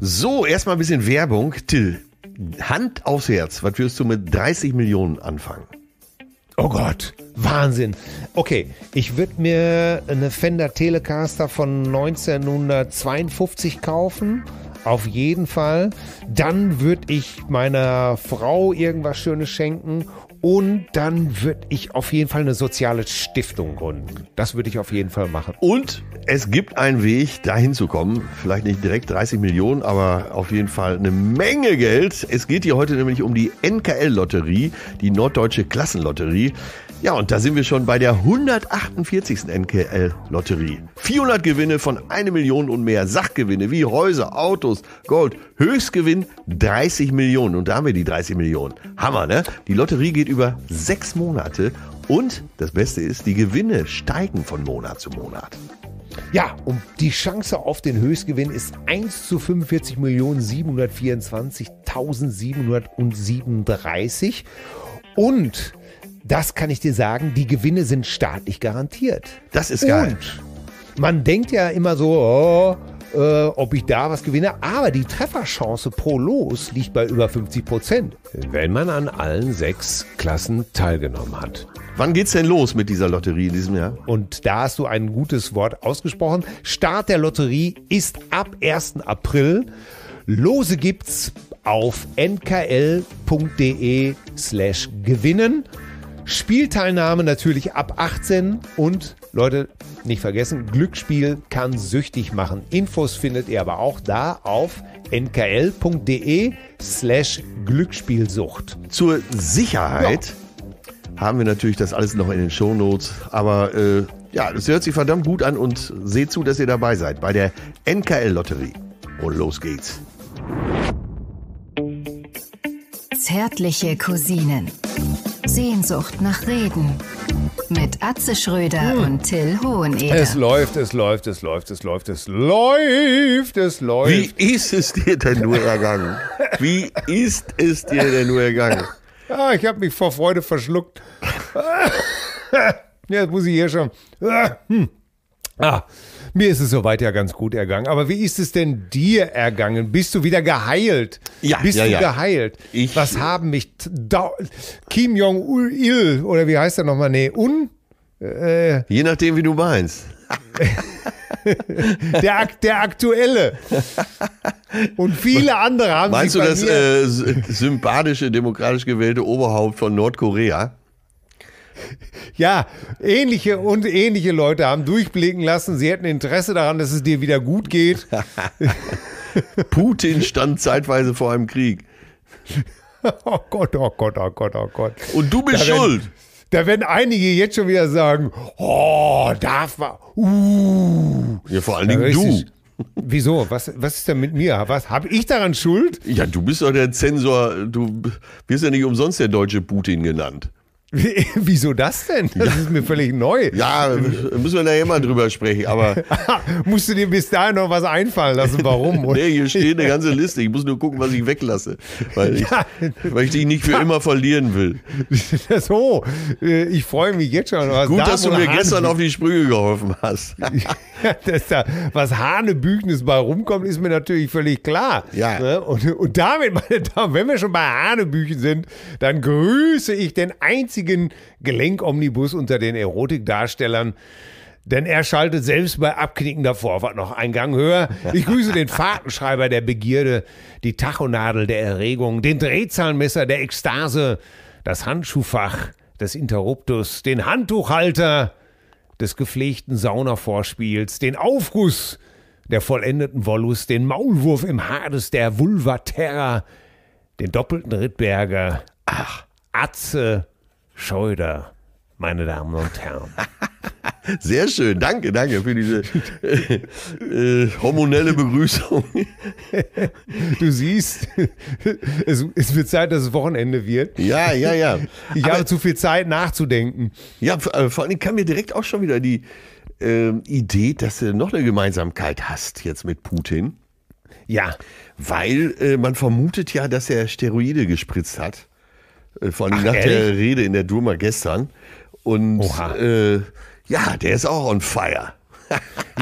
So, erstmal ein bisschen Werbung. Till, Hand aufs Herz, was wirst du mit 30 Millionen anfangen? Oh Gott, Wahnsinn. Okay, ich würde mir eine Fender Telecaster von 1952 kaufen. Auf jeden Fall. Dann würde ich meiner Frau irgendwas Schönes schenken und dann würde ich auf jeden Fall eine soziale Stiftung gründen. Das würde ich auf jeden Fall machen. Und es gibt einen Weg, dahin zu kommen. Vielleicht nicht direkt 30 Millionen, aber auf jeden Fall eine Menge Geld. Es geht hier heute nämlich um die NKL-Lotterie, die Norddeutsche Klassenlotterie. Ja, und da sind wir schon bei der 148. NKL-Lotterie. 400 Gewinne von 1 Million und mehr. Sachgewinne wie Häuser, Autos, Gold. Höchstgewinn 30 Millionen. Und da haben wir die 30 Millionen. Hammer, ne? Die Lotterie geht über sechs Monate. Und das Beste ist, die Gewinne steigen von Monat zu Monat. Ja, und die Chance auf den Höchstgewinn ist 1 zu 45.724.737. Und das kann ich dir sagen, die Gewinne sind staatlich garantiert. Das ist geil. Und man denkt ja immer so, oh, äh, ob ich da was gewinne. Aber die Trefferchance pro Los liegt bei über 50 Prozent, wenn man an allen sechs Klassen teilgenommen hat. Wann geht's denn los mit dieser Lotterie in diesem Jahr? Und da hast du ein gutes Wort ausgesprochen. Start der Lotterie ist ab 1. April. Lose gibt's auf nkl.de slash gewinnen. Spielteilnahme natürlich ab 18 und Leute, nicht vergessen, Glücksspiel kann süchtig machen. Infos findet ihr aber auch da auf nkl.de slash Glücksspielsucht. Zur Sicherheit ja. haben wir natürlich das alles noch in den Shownotes, aber äh, ja, das hört sich verdammt gut an und seht zu, dass ihr dabei seid bei der NKL-Lotterie. Und los geht's. Zärtliche Cousinen. Sehnsucht nach Reden. Mit Atze Schröder hm. und Till Hoheneder. Es läuft, es läuft, es läuft, es läuft, es läuft, es läuft. Wie ist es dir denn nur ergangen? Wie ist es dir denn nur ergangen? Ah, ich habe mich vor Freude verschluckt. Ah, jetzt muss ich hier schon. Ah. Hm. ah. Mir ist es soweit ja ganz gut ergangen. Aber wie ist es denn dir ergangen? Bist du wieder geheilt? Ja, Bist ja, du ja. geheilt? Ich, Was haben mich da, Kim Jong-il oder wie heißt er nochmal? Nee, Un? Äh, Je nachdem, wie du meinst. der, der aktuelle. Und viele andere haben Meinst du das äh, sympathische, demokratisch gewählte Oberhaupt von Nordkorea? Ja, ähnliche und ähnliche Leute haben durchblicken lassen, sie hätten Interesse daran, dass es dir wieder gut geht. Putin stand zeitweise vor einem Krieg. Oh Gott, oh Gott, oh Gott, oh Gott. Und du bist da werden, schuld. Da werden einige jetzt schon wieder sagen, oh, darf man, uh. Ja, vor allen Dingen du. Wieso? Was, was ist denn mit mir? Was habe ich daran Schuld? Ja, du bist doch der Zensor. Du wirst ja nicht umsonst der deutsche Putin genannt. Wieso das denn? Das ja. ist mir völlig neu. Ja, müssen wir nachher mal drüber sprechen, aber. Musst du dir bis dahin noch was einfallen lassen, warum? nee, hier steht eine ganze Liste. Ich muss nur gucken, was ich weglasse, weil ich, ja. weil ich dich nicht für immer verlieren will. so, äh, ich freue mich jetzt schon. Gut, dass du mir Hane gestern auf die Sprünge geholfen hast. dass da was Hanebüchnis bei rumkommt, ist mir natürlich völlig klar. Ja. Ne? Und, und damit, meine Damen, wenn wir schon bei Hanebüchen sind, dann grüße ich den einzigen einzigen Gelenkomnibus unter den Erotikdarstellern. Denn er schaltet selbst bei abknickender Vorfahrt noch einen Gang höher. Ich grüße den Fahrtenschreiber der Begierde, die Tachonadel der Erregung, den Drehzahlmesser der Ekstase, das Handschuhfach des Interruptus, den Handtuchhalter des gepflegten Saunavorspiels, den Aufguss der vollendeten Wollus, den Maulwurf im Hades der Vulva Terra, den doppelten Rittberger, ach, Atze, Scheuder, meine Damen und Herren. Sehr schön, danke, danke für diese äh, äh, hormonelle Begrüßung. Du siehst, es, es, wird Zeit, dass es Wochenende wird. Ja, ja, ja. Ich Aber, habe zu viel Zeit nachzudenken. Ja, äh, vor allem kam mir direkt auch schon wieder die äh, Idee, dass du noch eine Gemeinsamkeit hast jetzt mit Putin. Ja. Weil äh, man vermutet ja, dass er Steroide gespritzt hat. Äh, vor allem Ach, nach ehrlich? der Rede in der Duma gestern. Und äh, ja, der ist auch on fire.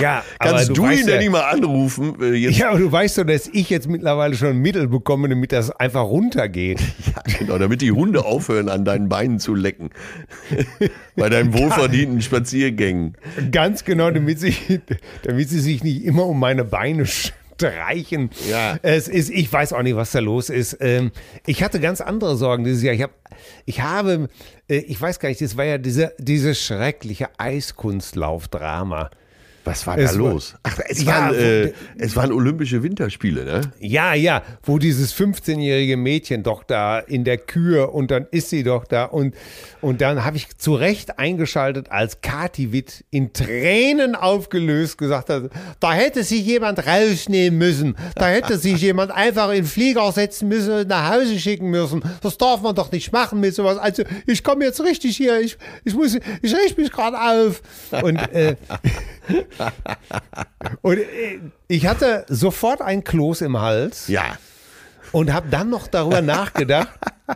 Ja, kannst du, du ihn ja, denn nicht mal anrufen? Äh, ja, aber du weißt doch, dass ich jetzt mittlerweile schon Mittel bekomme, damit das einfach runtergeht. Ja, genau, damit die Hunde aufhören, an deinen Beinen zu lecken. Bei deinen wohlverdienten Spaziergängen. Ganz genau, damit sie, damit sie sich nicht immer um meine Beine streichen. Ja. Es ist, ich weiß auch nicht, was da los ist. Ähm, ich hatte ganz andere Sorgen dieses Jahr. Ich, habe, ich habe, äh, ich weiß gar nicht, das war ja diese, dieses schreckliche Eiskunstlaufdrama. drama was war da es los? Ach, es, ja, waren, äh, es waren Olympische Winterspiele, ne? Ja, ja, wo dieses 15-jährige Mädchen doch da in der Kühe und dann ist sie doch da und, und dann habe ich zu Recht eingeschaltet, als Kati Witt in Tränen aufgelöst gesagt hat, da hätte sich jemand rausnehmen müssen, da hätte sich jemand einfach in den Flieger setzen müssen und nach Hause schicken müssen. Das darf man doch nicht machen mit sowas. Also ich komme jetzt richtig hier, ich, ich muss, ich rieche mich gerade auf. Und äh, Und äh, ich hatte sofort ein Kloß im Hals. Ja. Und habe dann noch darüber nachgedacht,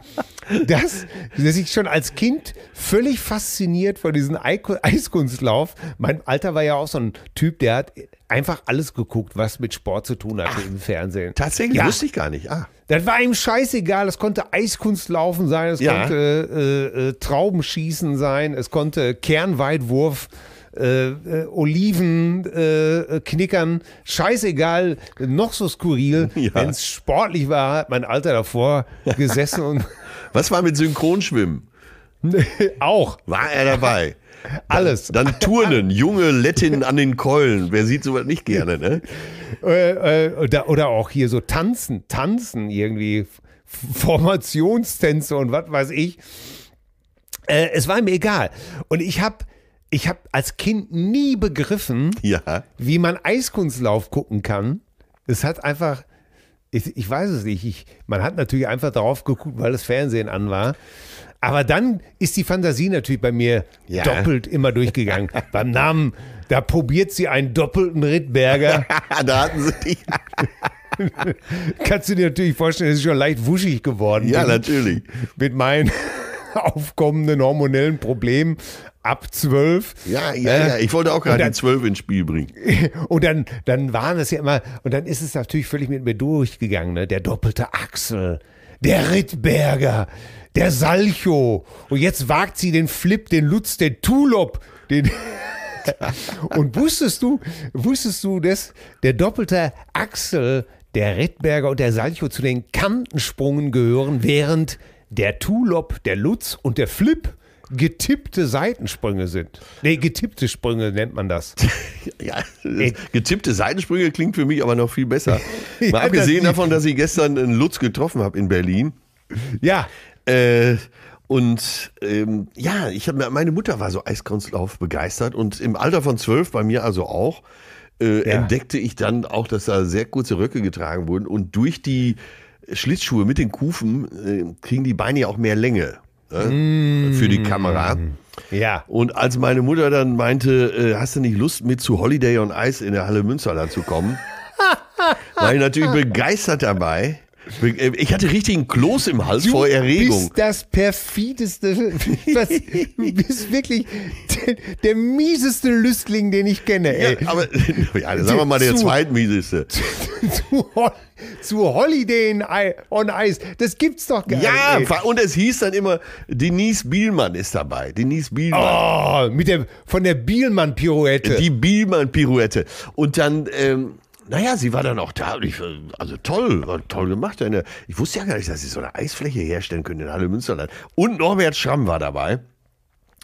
dass, dass ich schon als Kind völlig fasziniert von diesem Eiskunstlauf. Mein Alter war ja auch so ein Typ, der hat einfach alles geguckt, was mit Sport zu tun hatte Ach, im Fernsehen. Tatsächlich, ja. wusste ich gar nicht. Ah. Das war ihm scheißegal. Es konnte Eiskunstlaufen sein, es ja. konnte äh, äh, Traubenschießen sein, es konnte Kernweitwurf sein. Äh, äh, Oliven, äh, äh, Knickern, scheißegal, noch so skurril. Ja. Wenn es sportlich war, hat mein Alter davor gesessen und. Was war mit Synchronschwimmen? Auch. War er dabei? Alles. Dann, dann Turnen, junge Lettinnen an den Keulen. Wer sieht sowas nicht gerne, ne? Äh, oder, oder auch hier so tanzen, tanzen irgendwie. Formationstänze und was weiß ich. Äh, es war mir egal. Und ich habe ich habe als Kind nie begriffen, ja. wie man Eiskunstlauf gucken kann. Es hat einfach, ich, ich weiß es nicht, ich, man hat natürlich einfach darauf geguckt, weil das Fernsehen an war. Aber dann ist die Fantasie natürlich bei mir ja. doppelt immer durchgegangen. Beim Namen, da probiert sie einen doppelten Rittberger. da hatten sie die. Kannst du dir natürlich vorstellen, es ist schon leicht wuschig geworden Ja, natürlich. Mit meinen aufkommenden hormonellen Problemen ab zwölf. Ja, ja, äh, ja. Ich wollte auch gerade die zwölf ins Spiel bringen. Und dann, dann waren es ja immer, und dann ist es natürlich völlig mit mir durchgegangen, ne? Der doppelte Axel, der Rittberger, der Salcho. Und jetzt wagt sie den Flip, den Lutz, den Tulop, den. und wusstest du, wusstest du, dass der doppelte Axel, der Rittberger und der Salcho zu den Kantensprungen gehören, während der Tulop, der Lutz und der Flip getippte Seitensprünge sind. Nee, getippte Sprünge nennt man das. ja, getippte Seitensprünge klingt für mich aber noch viel besser. Mal ja, abgesehen das davon, dass ich gestern einen Lutz getroffen habe in Berlin. Ja. Äh, und ähm, ja, ich habe meine Mutter war so Eiskunstlauf begeistert und im Alter von zwölf, bei mir also auch, äh, ja. entdeckte ich dann auch, dass da sehr kurze Röcke getragen wurden und durch die Schlittschuhe mit den Kufen äh, kriegen die Beine ja auch mehr Länge. Mm. Für die Kamera. Ja. Und als meine Mutter dann meinte, äh, hast du nicht Lust mit zu Holiday on Ice in der Halle Münsterland zu kommen? war ich natürlich begeistert dabei. Ich hatte richtigen Kloß im Hals du vor Erregung. Du bist das perfideste, was, du bist wirklich der, der, mieseste Lüstling, den ich kenne. Ey. Ja, aber ja, sagen wir mal der zweitmieseste. Zu, zu, zu Holiday on Ice, das gibt's doch gar ja, nicht. Ja, und es hieß dann immer, Denise Bielmann ist dabei. Denise Bielmann. Oh, mit der, von der Bielmann-Pirouette. Die Bielmann-Pirouette. Und dann... Ähm, naja, sie war dann auch da. Ich, also toll, toll gemacht. Äh, ich wusste ja gar nicht, dass sie so eine Eisfläche herstellen können in Halle Münsterland. Und Norbert Schramm war dabei.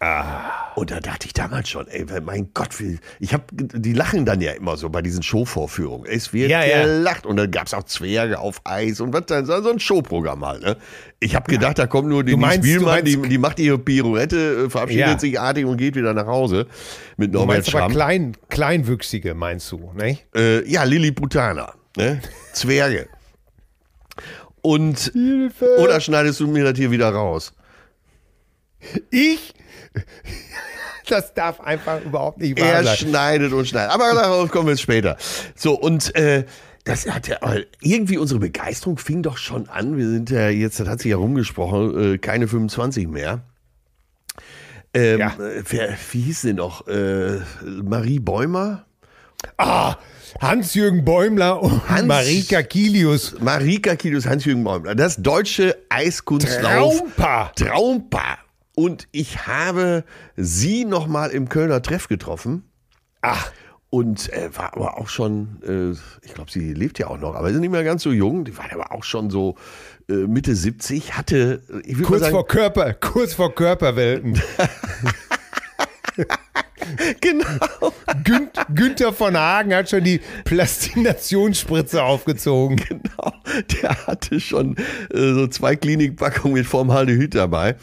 Ah. Und da dachte ich damals schon, ey, mein Gott, wie, ich habe, die lachen dann ja immer so bei diesen Showvorführungen. Es wird ja, gelacht ja. und dann gab es auch Zwerge auf Eis und was dann, so ein Showprogramm halt. Ne? Ich habe gedacht, da kommt nur die Spielmann, die, die, macht ihre Pirouette, äh, verabschiedet ja. sich artig und geht wieder nach Hause mit Norbert Schramm. Du meinst aber klein, Kleinwüchsige, meinst du, ne? Äh, ja, Lilliputaner, ne? Zwerge. Und, Hilfe. oder schneidest du mir das hier wieder raus? Ich? das darf einfach überhaupt nicht wahr sein. Er schneidet und schneidet. Aber darauf kommen wir später. So, und äh, das hat ja irgendwie unsere Begeisterung fing doch schon an. Wir sind ja jetzt, das hat sich ja rumgesprochen, äh, keine 25 mehr. Ähm, ja. Äh, wer, wie hieß denn noch? Äh, Marie Bäumer? Ah, Hans-Jürgen Bäumler und Hans, Marika Kilius. Marika Kilius, Hans-Jürgen Bäumler. Das deutsche Eiskunstlauf. Traumpa. Traumpa. Und ich habe sie nochmal im Kölner Treff getroffen. Ach. Und äh, war aber auch schon, äh, ich glaube, sie lebt ja auch noch, aber ist nicht mehr ganz so jung. Die war aber auch schon so äh, Mitte 70, hatte. Ich kurz sagen, vor Körper, kurz vor Körperwelten. Genau. Gün, Günther von Hagen hat schon die Plastinationsspritze aufgezogen. Genau. Der hatte schon äh, so zwei Klinikpackungen mit Formaldehyd dabei.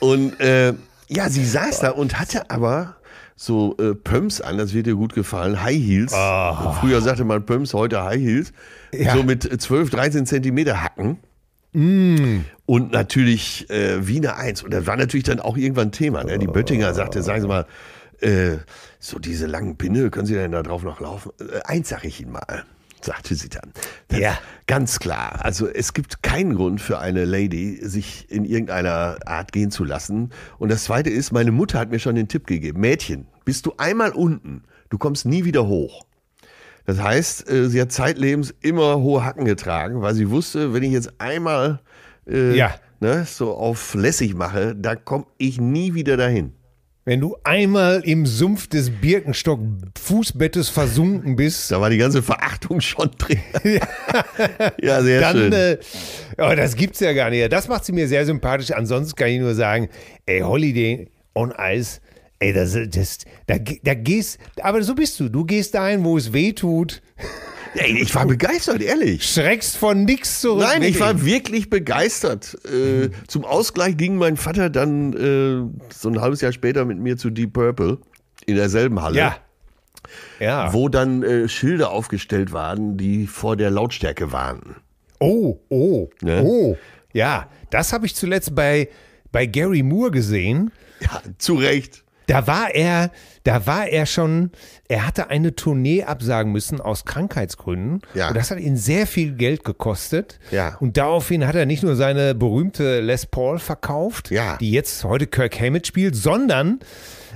Und äh, ja, sie saß da und hatte aber so äh, Pumps an, das wird dir gut gefallen, High Heels. Oh. Früher sagte man Pumps, heute High Heels. Ja. So mit 12, 13 Zentimeter Hacken. Mm. Und natürlich äh, Wiener 1. Und das war natürlich dann auch irgendwann Thema. Ne? Die Böttinger sagte, sagen Sie mal, äh, so diese langen Pinne, können Sie denn da drauf noch laufen? Äh, eins sage ich Ihnen mal sagte sie dann. Ja. Ganz klar. Also es gibt keinen Grund für eine Lady, sich in irgendeiner Art gehen zu lassen. Und das Zweite ist, meine Mutter hat mir schon den Tipp gegeben, Mädchen, bist du einmal unten, du kommst nie wieder hoch. Das heißt, äh, sie hat zeitlebens immer hohe Hacken getragen, weil sie wusste, wenn ich jetzt einmal äh, ja. ne, so auf lässig mache, da komme ich nie wieder dahin wenn du einmal im Sumpf des Birkenstock Fußbettes versunken bist. Da war die ganze Verachtung schon drin. ja, sehr dann, schön. Äh, oh, das gibt's ja gar nicht. Das macht sie mir sehr sympathisch. Ansonsten kann ich nur sagen, ey, Holiday on Ice, ey, das, das, da, da gehst, aber so bist du. Du gehst dahin, wo es weh tut. Ey, ich war begeistert, ehrlich. Schreckst von nichts zurück. Nein, ich war wirklich begeistert. Äh, zum Ausgleich ging mein Vater dann äh, so ein halbes Jahr später mit mir zu Deep Purple in derselben Halle. Ja. ja. Wo dann äh, Schilder aufgestellt waren, die vor der Lautstärke warnten. Oh, oh, ne? oh. Ja, das habe ich zuletzt bei, bei Gary Moore gesehen. Ja, zu Recht. Da war er, da war er schon, er hatte eine Tournee absagen müssen aus Krankheitsgründen. Ja. Und das hat ihn sehr viel Geld gekostet. Ja. Und daraufhin hat er nicht nur seine berühmte Les Paul verkauft, ja. die jetzt heute Kirk Hammett spielt, sondern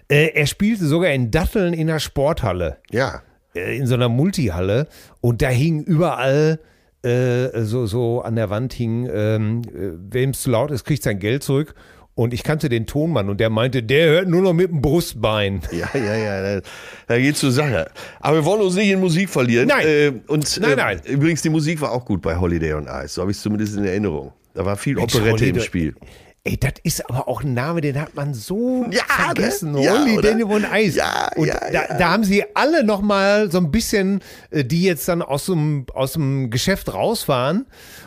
äh, er spielte sogar in Datteln in der Sporthalle. Ja. Äh, in so einer Multihalle. Und da hing überall äh, so, so an der Wand hing, ähm, äh, wem es zu laut ist, kriegt sein Geld zurück. Und ich kannte den Tonmann und der meinte, der hört nur noch mit dem Brustbein. Ja, ja, ja, da, da geht's zur Sache. Aber wir wollen uns nicht in Musik verlieren. Nein. Äh, und, nein, äh, nein. Übrigens, die Musik war auch gut bei Holiday on Ice. So habe ich es zumindest in Erinnerung. Da war viel Mensch, Operette Holiday. im Spiel. Ey, das ist aber auch ein Name, den hat man so ja, ne? vergessen. Ne? Ja, Only von Ice. Ja, und ja, da, ja. da haben sie alle noch mal so ein bisschen, äh, die jetzt dann aus dem, aus dem Geschäft raus waren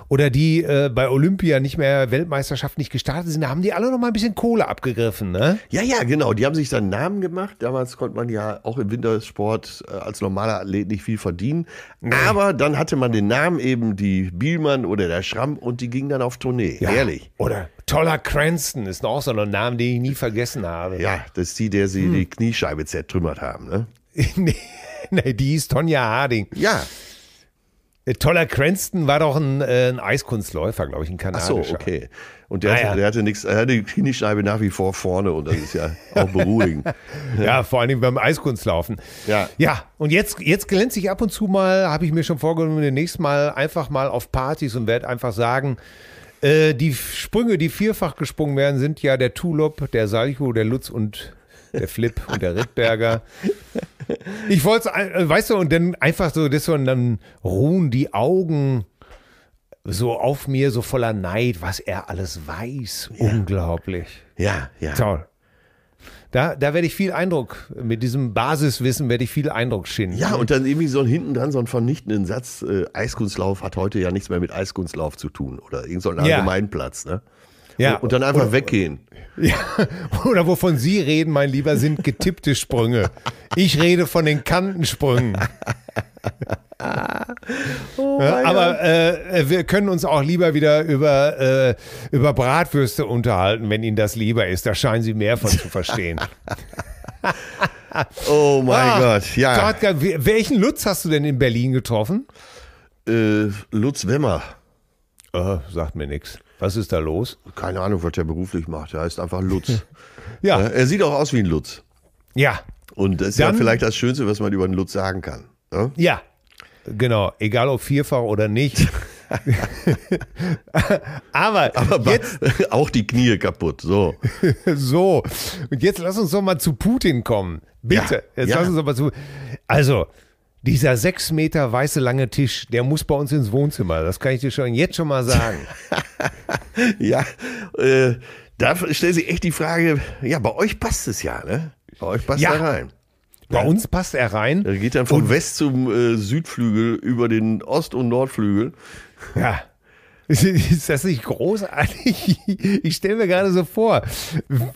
oder die äh, bei Olympia nicht mehr Weltmeisterschaft nicht gestartet sind, da haben die alle noch mal ein bisschen Kohle abgegriffen, ne? Ja, ja, genau. Die haben sich dann Namen gemacht. Damals konnte man ja auch im Wintersport äh, als normaler Athlet nicht viel verdienen. Nee. Aber dann hatte man den Namen eben die Bielmann oder der Schramm und die gingen dann auf Tournee. Ja, Ehrlich. Oder Toller Cranston ist auch so ein Name, den ich nie vergessen habe. Ja, das ist die, der sie hm. die Kniescheibe zertrümmert haben, ne? nee, die ist Tonja Harding. Ja. Toller Cranston war doch ein, äh, ein Eiskunstläufer, glaube ich, ein kanadischer. Ach so, okay. Und der, ah, hatte, ja. hatte nichts, er hatte die Kniescheibe nach wie vor vorne und das ist ja auch beruhigend. ja, vor allem beim Eiskunstlaufen. Ja. Ja, und jetzt, jetzt glänze ich ab und zu mal, habe ich mir schon vorgenommen, demnächst mal einfach mal auf Partys und werde einfach sagen, äh, die Sprünge, die vierfach gesprungen werden, sind ja der Tulop, der Salcho, der Lutz und der Flip und der Rittberger. Ich wollte es, äh, weißt du, und dann einfach so, das und dann ruhen die Augen so auf mir, so voller Neid, was er alles weiß. Ja. Unglaublich. Ja, ja. Toll. Da, da werde ich viel Eindruck, mit diesem Basiswissen werde ich viel Eindruck schinden. Ja, und dann irgendwie so hinten dran so einen vernichtenden Satz, äh, Eiskunstlauf hat heute ja nichts mehr mit Eiskunstlauf zu tun oder irgendein so ja. Allgemeinplatz, ne? Ja. Und, und dann einfach oder, weggehen. Ja, oder wovon Sie reden, mein Lieber, sind getippte Sprünge. Ich rede von den Kantensprüngen oh aber äh, wir können uns auch lieber wieder über, äh, über Bratwürste unterhalten, wenn Ihnen das lieber ist. Da scheinen Sie mehr von zu verstehen. oh mein ah, Gott, ja. Tartka, welchen Lutz hast du denn in Berlin getroffen? Äh, Lutz Wemmer. Oh, äh, sagt mir nichts. Was ist da los? Keine Ahnung, was der beruflich macht. Er heißt einfach Lutz. ja. Er sieht auch aus wie ein Lutz. Ja. Und das ist Dann, ja vielleicht das Schönste, was man über einen Lutz sagen kann. Ne? Ja, genau. Egal ob vierfach oder nicht. aber, aber jetzt, auch die Knie kaputt. So. so. Und jetzt lass uns doch mal zu Putin kommen. Bitte. Ja, jetzt ja. lass uns doch mal zu. Also, dieser sechs Meter weiße lange Tisch, der muss bei uns ins Wohnzimmer. Das kann ich dir schon jetzt schon mal sagen. ja, äh, da stellt sich echt die Frage: Ja, bei euch passt es ja, ne? Bei euch passt ja. da rein. Bei ja. uns passt er rein. Er geht dann vom und West zum äh, Südflügel über den Ost- und Nordflügel. Ja. Ist das nicht großartig? Ich stelle mir gerade so vor,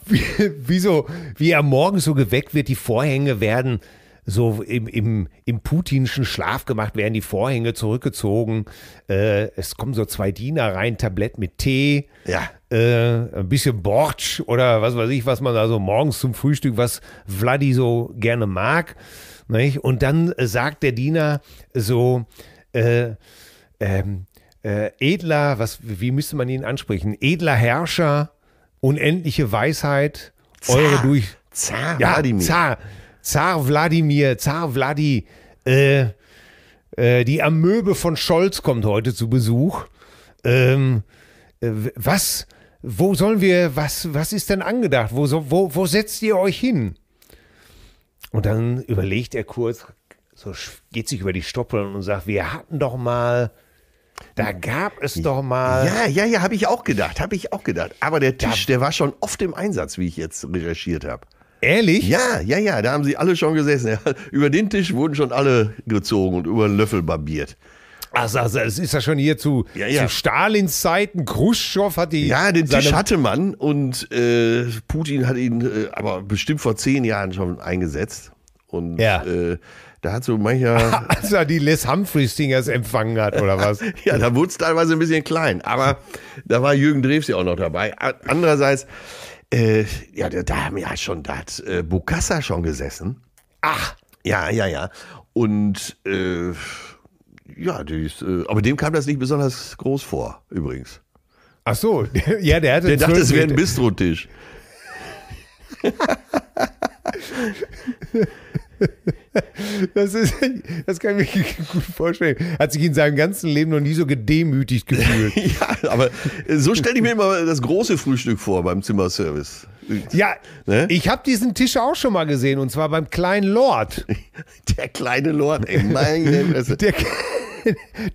wie, wie, so, wie er morgens so geweckt wird, die Vorhänge werden so im, im, im putinschen Schlaf gemacht, werden die Vorhänge zurückgezogen. Äh, es kommen so zwei Diener rein, Tablett mit Tee, ja. äh, ein bisschen Bortsch oder was weiß ich, was man da so morgens zum Frühstück, was Vladi so gerne mag. Nicht? Und dann äh, sagt der Diener so, äh, ähm, äh, edler, was, wie müsste man ihn ansprechen? Edler Herrscher, unendliche Weisheit, Zar. eure durch. Zar, ja, Wladimir. Zar. Zar Wladimir, Zar Wladi, äh, äh, die Amöbe von Scholz kommt heute zu Besuch. Ähm, äh, was, wo sollen wir, was, was ist denn angedacht? Wo, wo, wo setzt ihr euch hin? Und dann überlegt er kurz, so geht sich über die Stoppeln und sagt, wir hatten doch mal da gab es doch mal. Ja, ja, ja, habe ich auch gedacht, habe ich auch gedacht. Aber der Tisch, der war schon oft im Einsatz, wie ich jetzt recherchiert habe. Ehrlich? Ja, ja, ja, da haben sie alle schon gesessen. über den Tisch wurden schon alle gezogen und über den Löffel barbiert. Also, also es ist ja schon hier zu, ja, ja. zu Stalins Zeiten. Khrushchev hat die. Ja, den Tisch hatte man und äh, Putin hat ihn äh, aber bestimmt vor zehn Jahren schon eingesetzt. Und ja. äh, da hat so mancher. Als er die Les Humphreys-Dingers empfangen hat, oder was? ja, da wurde es teilweise ein bisschen klein. Aber da war Jürgen Drews ja auch noch dabei. Andererseits äh, ja, da haben ja schon, da hat äh, Bukassa schon gesessen. Ach, ja, ja, ja. Und äh, ja, ist, äh, aber dem kam das nicht besonders groß vor, übrigens. Ach so, ja, der hatte. Der dachte, es wäre ein Bistrotisch. Das, ist, das kann ich mir gut vorstellen. Hat sich in seinem ganzen Leben noch nie so gedemütigt gefühlt. ja, aber so stelle ich mir immer das große Frühstück vor beim Zimmerservice. Ja, ne? ich habe diesen Tisch auch schon mal gesehen und zwar beim kleinen Lord. Der kleine Lord, ey, meine Der,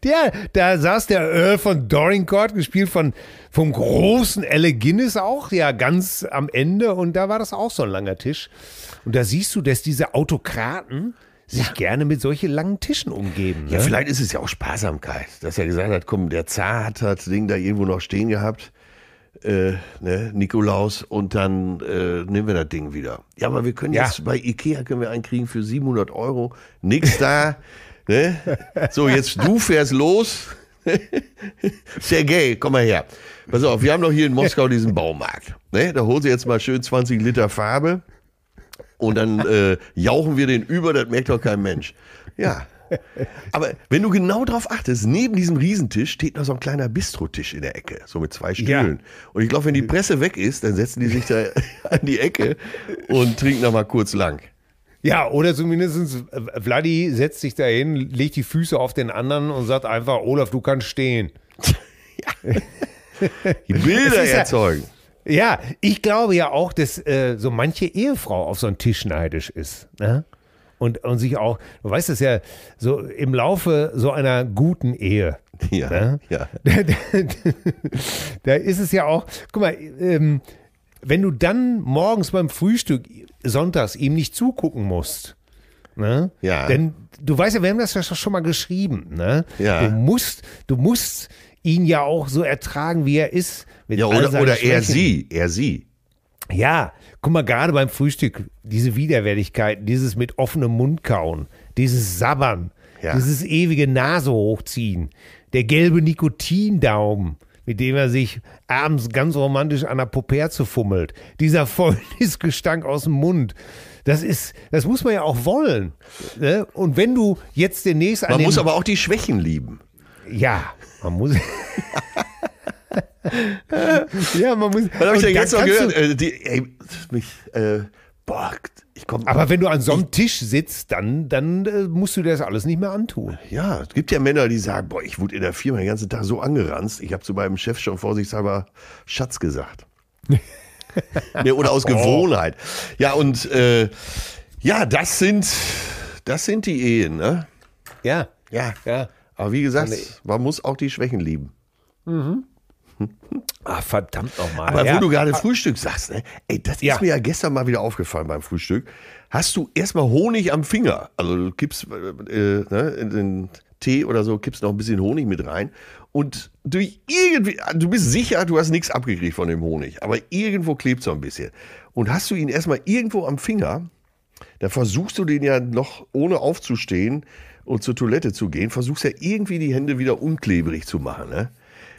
der, da saß der Earl von Dorincourt, gespielt von, vom großen Elle Guinness auch, ja, ganz am Ende. Und da war das auch so ein langer Tisch. Und da siehst du, dass diese Autokraten sich ja. gerne mit solchen langen Tischen umgeben. Ja, ne? vielleicht ist es ja auch Sparsamkeit, dass er gesagt hat, komm, der Zar hat das Ding da irgendwo noch stehen gehabt äh, ne, Nikolaus und dann äh, nehmen wir das Ding wieder. Ja, aber wir können ja. jetzt bei Ikea können wir einen kriegen für 700 Euro. Nix da. ne? So, jetzt du fährst los. Sergej, komm mal her. Pass auf, wir haben doch hier in Moskau diesen Baumarkt. Ne? Da holen sie jetzt mal schön 20 Liter Farbe und dann äh, jauchen wir den über, das merkt doch kein Mensch. Ja, aber wenn du genau drauf achtest, neben diesem Riesentisch steht noch so ein kleiner Bistrotisch in der Ecke, so mit zwei Stühlen. Ja. Und ich glaube, wenn die Presse weg ist, dann setzen die sich da an die Ecke und trinken da mal kurz lang. Ja, oder zumindest äh, Vladi setzt sich da hin, legt die Füße auf den anderen und sagt einfach, Olaf, du kannst stehen. Ja. Die Bilder erzeugen. Ja, ja, ich glaube ja auch, dass äh, so manche Ehefrau auf so einen Tisch neidisch ist. Ne? und, und sich auch, du weißt es ja, so im Laufe so einer guten Ehe. Ja. Ne? ja. Da, da, da, ist es ja auch, guck mal, ähm, wenn du dann morgens beim Frühstück sonntags ihm nicht zugucken musst, ne? Ja. Denn du weißt ja, wir haben das ja schon mal geschrieben, ne? Ja. Du musst, du musst ihn ja auch so ertragen, wie er ist. ja, oder, oder er sie, er sie. Ja, guck mal, gerade beim Frühstück, diese Widerwärtigkeit, dieses mit offenem Mund kauen, dieses Sabbern, ja. dieses ewige Nase hochziehen, der gelbe Nikotindaum, mit dem er sich abends ganz romantisch an der Poperze fummelt, dieser Fäulnisgestank aus dem Mund. Das ist, das muss man ja auch wollen. Ne? Und wenn du jetzt demnächst an Man muss aber auch die Schwächen lieben. Ja, man muss. ja, man muss. Was habe ich denn jetzt noch gehört? Äh, die, ey, mich, äh, boah, ich komme. Aber wenn du an so einem Tisch sitzt, dann, dann äh, musst du dir das alles nicht mehr antun. Ja, es gibt ja Männer, die sagen, boah, ich wurde in der Firma den ganzen Tag so angeranzt. Ich habe zu meinem Chef schon vorsichtshalber Schatz gesagt. Ne, oder aus oh. Gewohnheit. Ja, und äh, ja, das sind, das sind die Ehen, ne? Ja. Ja. ja. Aber wie gesagt, e- man muss auch die Schwächen lieben. Mhm. Ah, verdammt nochmal. Aber ja. wo du gerade Frühstück sagst, ne? Ey, das ja. ist mir ja gestern mal wieder aufgefallen beim Frühstück. Hast du erstmal Honig am Finger? Also du kippst äh, äh, ne, in den Tee oder so, kippst noch ein bisschen Honig mit rein. Und durch irgendwie, du bist sicher, du hast nichts abgekriegt von dem Honig, aber irgendwo klebt so ein bisschen. Und hast du ihn erstmal irgendwo am Finger, dann versuchst du den ja noch, ohne aufzustehen und zur Toilette zu gehen, versuchst ja irgendwie die Hände wieder unklebrig zu machen, ne?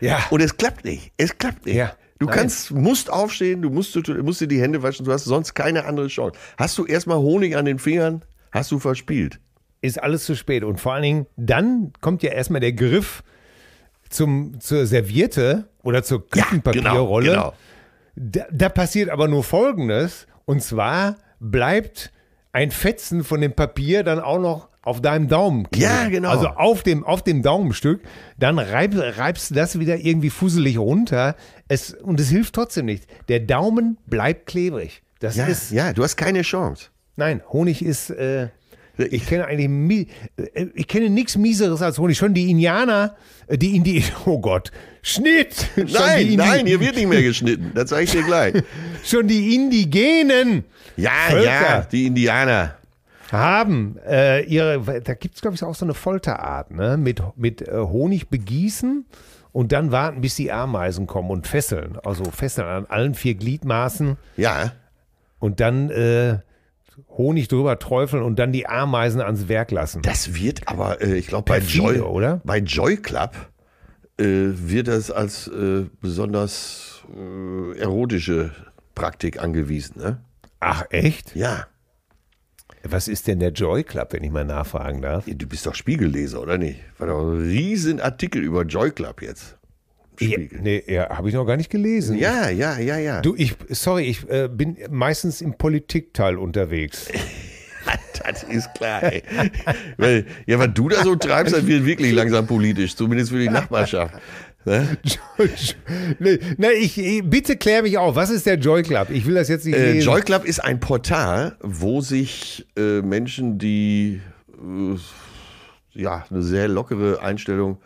Ja. Und es klappt nicht. Es klappt nicht. Ja. Du Nein. kannst, musst aufstehen, du musst, du musst dir die Hände waschen, du hast sonst keine andere Chance. Hast du erstmal Honig an den Fingern, hast du verspielt. Ist alles zu spät. Und vor allen Dingen, dann kommt ja erstmal der Griff zum, zur Servierte oder zur Küchenpapierrolle. Ja, genau, genau. da, da passiert aber nur Folgendes. Und zwar bleibt ein Fetzen von dem Papier dann auch noch auf deinem Daumen. Ja, genau. Also auf dem, auf dem Daumenstück. Dann reib, reibst du das wieder irgendwie fusselig runter. Es, und es hilft trotzdem nicht. Der Daumen bleibt klebrig. Das ja, ist. Ja, du hast keine Chance. Nein, Honig ist. Äh, ich kenne eigentlich, äh, ich kenne nichts Mieseres als Honig. Schon die Indianer, äh, die Indi, oh Gott, Schnitt. Nein, nein, hier wird nicht mehr geschnitten. Das sage ich dir gleich. Schon die Indigenen. Ja, Völker. ja, die Indianer. Haben. Äh, ihre, da gibt es, glaube ich, auch so eine Folterart, ne? Mit, mit äh, Honig begießen und dann warten, bis die Ameisen kommen und fesseln. Also fesseln an allen vier Gliedmaßen. Ja. Und dann äh, Honig drüber träufeln und dann die Ameisen ans Werk lassen. Das wird aber, äh, ich glaube, bei Joy, oder? Bei Joy Club äh, wird das als äh, besonders erotische Praktik angewiesen, ne? Ach, echt? Ja. Was ist denn der Joy Club, wenn ich mal nachfragen darf? Du bist doch Spiegelleser, oder nicht? War doch ein riesen Artikel über Joy Club jetzt. Spiegel. Ja, nee, ja, habe ich noch gar nicht gelesen. Ja, ja, ja, ja. Du, ich, sorry, ich äh, bin meistens im Politikteil unterwegs. das ist klar. Ey. Weil, ja, was du da so treibst, dann wird wirklich langsam politisch, zumindest für die Nachbarschaft. Ne? nee, ich, bitte klär mich auf. Was ist der Joy Club? Ich will das jetzt nicht. Äh, Joy Club ist ein Portal, wo sich äh, Menschen, die äh, ja eine sehr lockere Einstellung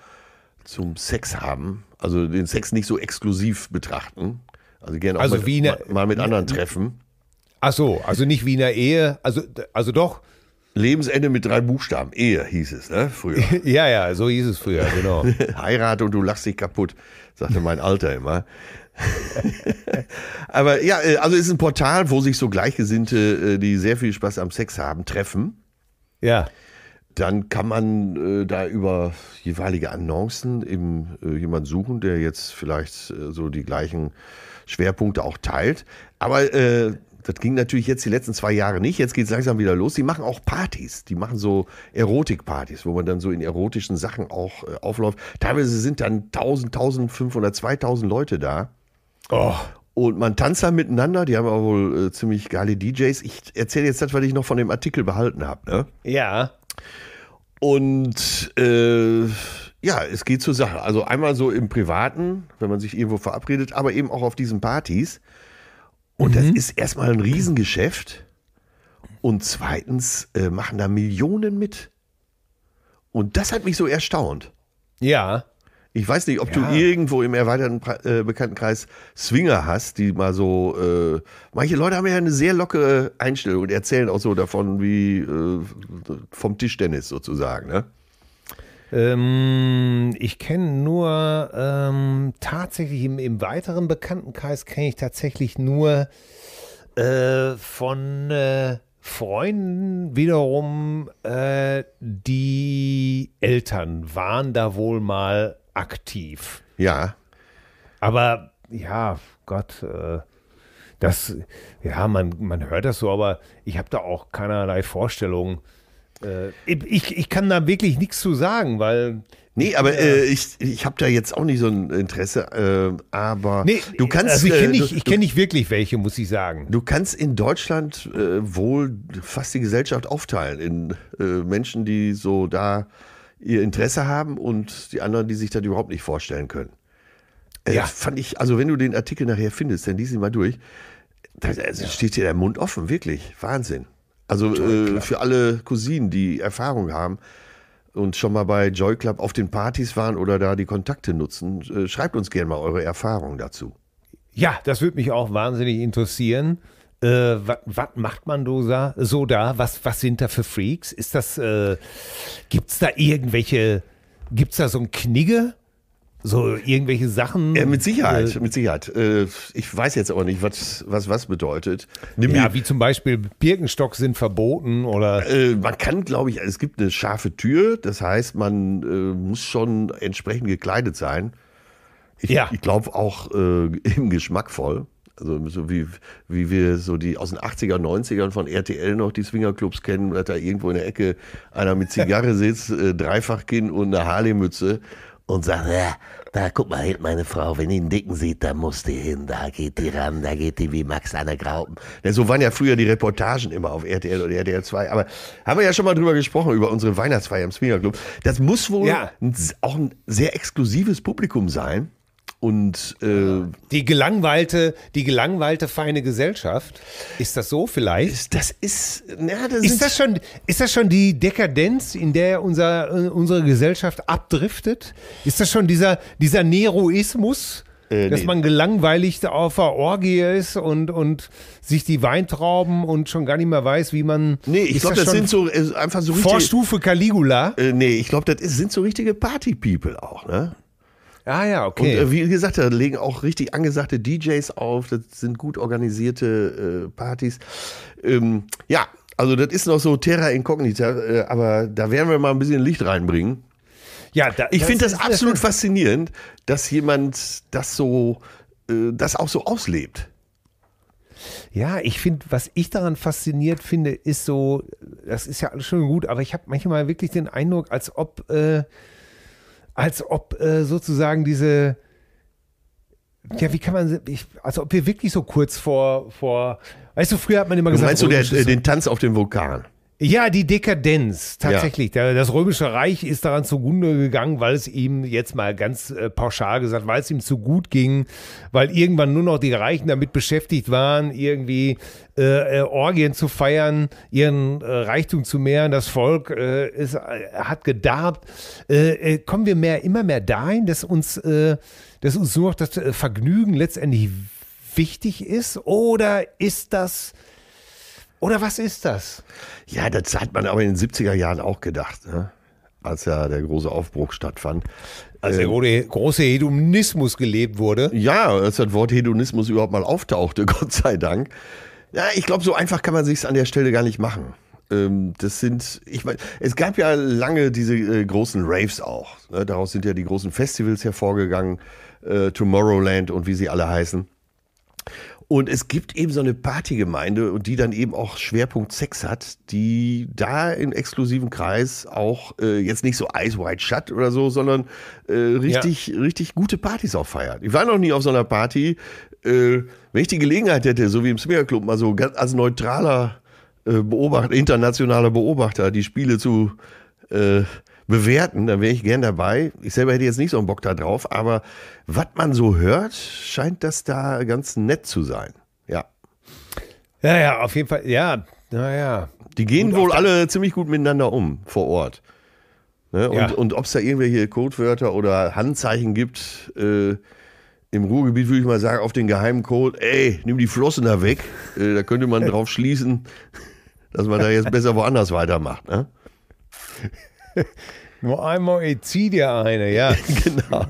zum Sex haben, also den Sex nicht so exklusiv betrachten, also gerne auch also mit, eine, mal mit anderen treffen. Ach so, also nicht wie in der Ehe, also, also doch, Lebensende mit drei Buchstaben. Ehe hieß es, ne? Früher. ja, ja, so hieß es früher, genau. Heirate und du lachst dich kaputt, sagte mein Alter immer. Aber ja, äh, also ist ein Portal, wo sich so Gleichgesinnte, äh, die sehr viel Spaß am Sex haben, treffen. Ja. Dann kann man äh, da über jeweilige Annoncen eben äh, jemanden suchen, der jetzt vielleicht äh, so die gleichen Schwerpunkte auch teilt. Aber äh, das ging natürlich jetzt die letzten zwei Jahre nicht. Jetzt geht es langsam wieder los. Die machen auch Partys. Die machen so Erotikpartys, wo man dann so in erotischen Sachen auch äh, aufläuft. Teilweise sind dann 1000, 1500, 2000 Leute da. Oh. Und man tanzt da miteinander. Die haben aber wohl äh, ziemlich geile DJs. Ich erzähle jetzt das, was ich noch von dem Artikel behalten habe. Ne? Ja. Und äh, ja, es geht zur Sache. Also einmal so im Privaten, wenn man sich irgendwo verabredet, aber eben auch auf diesen Partys. Und mhm. das ist erstmal ein Riesengeschäft. Und zweitens äh, machen da Millionen mit. Und das hat mich so erstaunt. Ja. Ich weiß nicht, ob ja. du irgendwo im erweiterten äh, Bekanntenkreis Swinger hast, die mal so. Äh, manche Leute haben ja eine sehr lockere Einstellung und erzählen auch so davon wie äh, vom Tischtennis sozusagen. Ne? Ähm, ich kenne nur ähm, tatsächlich im, im, weiteren Bekanntenkreis kenne ich tatsächlich nur äh, von äh, Freunden wiederum, äh, die Eltern waren da wohl mal aktiv. Ja. Aber ja, Gott, äh, das, ja, man, man hört das so, aber ich habe da auch keinerlei Vorstellungen. Äh, ich, ich kann da wirklich nichts zu sagen, weil. Nee, aber äh, äh, ich, ich habe da jetzt auch nicht so ein Interesse, äh, aber nee, du kannst. Also ich kenne äh, nicht, ich kenn nicht wirklich welche, muss ich sagen. Du kannst in Deutschland äh, wohl fast die Gesellschaft aufteilen in Menschen, die so da ihr Interesse haben und die anderen, die sich das überhaupt nicht vorstellen können. ja. Fand ich, also wenn du den Artikel nachher findest, dann lies ihn mal durch. Da also steht dir der Mund offen, wirklich. Wahnsinn. Also äh, für alle Cousinen, die Erfahrung haben und schon mal bei Joy Club auf den Partys waren oder da die Kontakte nutzen, äh, schreibt uns gerne mal eure Erfahrungen dazu. Ja, das würde mich auch wahnsinnig interessieren. Äh, was macht man da, so da? Was, was sind da für Freaks? Ist das, äh, gibt es da irgendwelche, gibt es da so ein Knigge? so irgendwelche Sachen. Ja, äh, mit Sicherheit, äh, mit Sicherheit. Äh, ich weiß jetzt aber nicht, was was, was bedeutet. Nimm ja, wie zum Beispiel Birkenstock sind verboten oder. Äh, man kann, glaube ich, es gibt eine scharfe Tür, das heißt, man äh, muss schon entsprechend gekleidet sein. Ich, ja. ich glaube auch äh, eben geschmackvoll. Also so wie, wie wir so die aus den 80er, 90ern von RTL noch die Swingerclubs kennen, dass da irgendwo in der Ecke einer mit Zigarre sitzt, äh, Dreifachkinn und eine Harley-Mütze und sagt, ja, da guck mal hin, meine Frau, wenn die einen Dicken sieht, da muss die hin, da geht die ran, da geht die wie Max an der Graupen. Ja, so waren ja früher die Reportagen immer auf RTL oder RTL 2. Aber haben wir ja schon mal drüber gesprochen, über unsere Weihnachtsfeier im Swinger Club. Das muss wohl ja. auch ein sehr exklusives Publikum sein. Und äh, die gelangweilte, die gelangweilte feine Gesellschaft, ist das so vielleicht? das ist, na, das ist das schon, ist das schon die Dekadenz, in der unser, äh, unsere Gesellschaft abdriftet? Ist das schon dieser, dieser Neroismus? Äh, dass man gelangweiligt auf der Orgie ist und, und sich die Weintrauben und schon gar nicht mehr weiß, wie man. Nee, ich glaube, das, das sind so äh, einfach so richtige. Vorstufe Caligula? Äh, nee, ich glaube, das ist, sind so richtige Party-People auch, ne? Ah ja, okay. Und äh, wie gesagt, da legen auch richtig angesagte DJs auf. Das sind gut organisierte äh, Partys. Ähm, ja, also das ist noch so Terra Incognita, äh, aber da werden wir mal ein bisschen Licht reinbringen. Ja, da, ich finde das, das absolut faszinierend, dass jemand das so, äh, das auch so auslebt. Ja, ich finde, was ich daran fasziniert finde, ist so, das ist ja alles schön gut, aber ich habe manchmal wirklich den Eindruck, als ob äh, als ob äh, sozusagen diese, ja, wie kann man, ich, als ob wir wirklich so kurz vor, vor, weißt du, früher hat man immer du gesagt, meinst du oh, der, den Tanz auf dem Vulkan? Ja, die Dekadenz, tatsächlich. Ja. Das Römische Reich ist daran zugrunde gegangen, weil es ihm jetzt mal ganz äh, pauschal gesagt, weil es ihm zu gut ging, weil irgendwann nur noch die Reichen damit beschäftigt waren, irgendwie äh, äh Orgien zu feiern, ihren äh, Reichtum zu mehren. Das Volk äh, ist, äh, hat gedarbt. Äh, kommen wir mehr, immer mehr dahin, dass uns, äh, dass uns nur noch das Vergnügen letztendlich wichtig ist? Oder ist das oder was ist das? Ja, das hat man aber in den 70er Jahren auch gedacht, ne? als ja der große Aufbruch stattfand. Als der äh, große Hedonismus gelebt wurde. Ja, als das Wort Hedonismus überhaupt mal auftauchte, Gott sei Dank. Ja, ich glaube, so einfach kann man sich an der Stelle gar nicht machen ähm, das sind, ich meine, es gab ja lange diese äh, großen Raves auch. Ne? Daraus sind ja die großen Festivals hervorgegangen, äh, Tomorrowland und wie sie alle heißen. Und es gibt eben so eine Partygemeinde die dann eben auch Schwerpunkt Sex hat, die da im exklusiven Kreis auch äh, jetzt nicht so Ice White Shut oder so, sondern äh, richtig, ja. richtig gute Partys auch feiert. Ich war noch nie auf so einer Party. Äh, wenn ich die Gelegenheit hätte, so wie im Smear Club, mal so ganz als neutraler äh, Beobachter, internationaler Beobachter, die Spiele zu äh, bewerten, dann wäre ich gern dabei. Ich selber hätte jetzt nicht so einen Bock da drauf, aber was man so hört, scheint das da ganz nett zu sein. Ja. Ja, ja, auf jeden Fall. Ja, naja. Die gehen gut wohl alle ziemlich gut miteinander um vor Ort. Ne? Und, ja. und ob es da irgendwelche Codewörter oder Handzeichen gibt, äh, im Ruhrgebiet würde ich mal sagen, auf den geheimen Code, ey, nimm die Flossen da weg. Äh, da könnte man drauf schließen, dass man da jetzt besser woanders weitermacht. Ne? Nur einmal, ich zieh dir eine, ja. genau.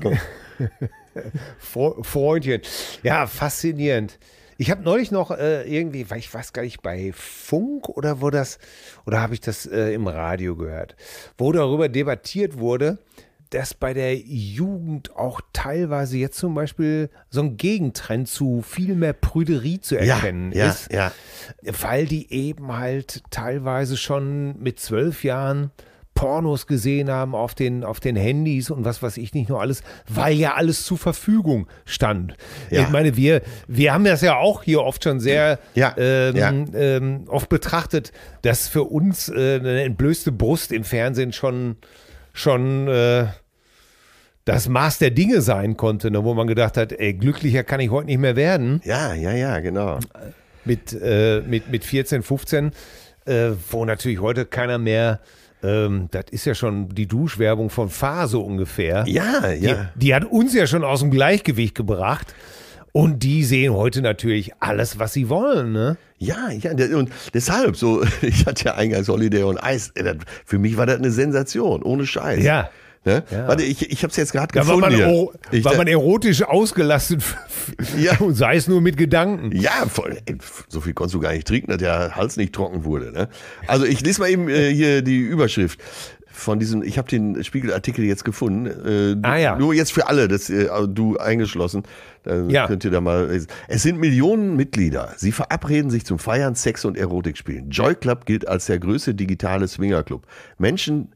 Freundchen. Ja, faszinierend. Ich habe neulich noch äh, irgendwie, ich weiß gar nicht, bei Funk oder wo das, oder habe ich das äh, im Radio gehört, wo darüber debattiert wurde, dass bei der Jugend auch teilweise jetzt zum Beispiel so ein Gegentrend zu viel mehr Prüderie zu erkennen ja, ist, ja, ja. weil die eben halt teilweise schon mit zwölf Jahren Pornos gesehen haben auf den, auf den Handys und was weiß ich nicht nur alles, weil ja alles zur Verfügung stand. Ja. Ich meine, wir, wir haben das ja auch hier oft schon sehr ja. Ähm, ja. Ähm, oft betrachtet, dass für uns äh, eine entblößte Brust im Fernsehen schon, schon äh, das Maß der Dinge sein konnte, ne, wo man gedacht hat, ey, glücklicher kann ich heute nicht mehr werden. Ja, ja, ja, genau. Mit, äh, mit, mit 14, 15, äh, wo natürlich heute keiner mehr ähm, das ist ja schon die Duschwerbung von Faso ungefähr. Ja, ja. Die, die hat uns ja schon aus dem Gleichgewicht gebracht. Und die sehen heute natürlich alles, was sie wollen, ne? Ja, ja, und deshalb, so, ich hatte ja eingangs Holiday und äh, Eis. Für mich war das eine Sensation, ohne Scheiß. Ja. Ne? Ja. Warte, ich, ich habe es jetzt gerade ja, gefunden. War man, ich, war man erotisch ausgelastet ja. und sei es nur mit Gedanken. Ja, voll, so viel konntest du gar nicht trinken, dass der Hals nicht trocken wurde. Ne? Also ich lese mal eben äh, hier die Überschrift von diesem, ich habe den Spiegelartikel jetzt gefunden. Äh, ah, ja. Nur jetzt für alle, das, äh, also du eingeschlossen. Dann ja. könnt ihr da mal. lesen. Es sind Millionen Mitglieder. Sie verabreden sich zum Feiern, Sex und Erotik spielen. Joy Club gilt als der größte digitale Swingerclub. Menschen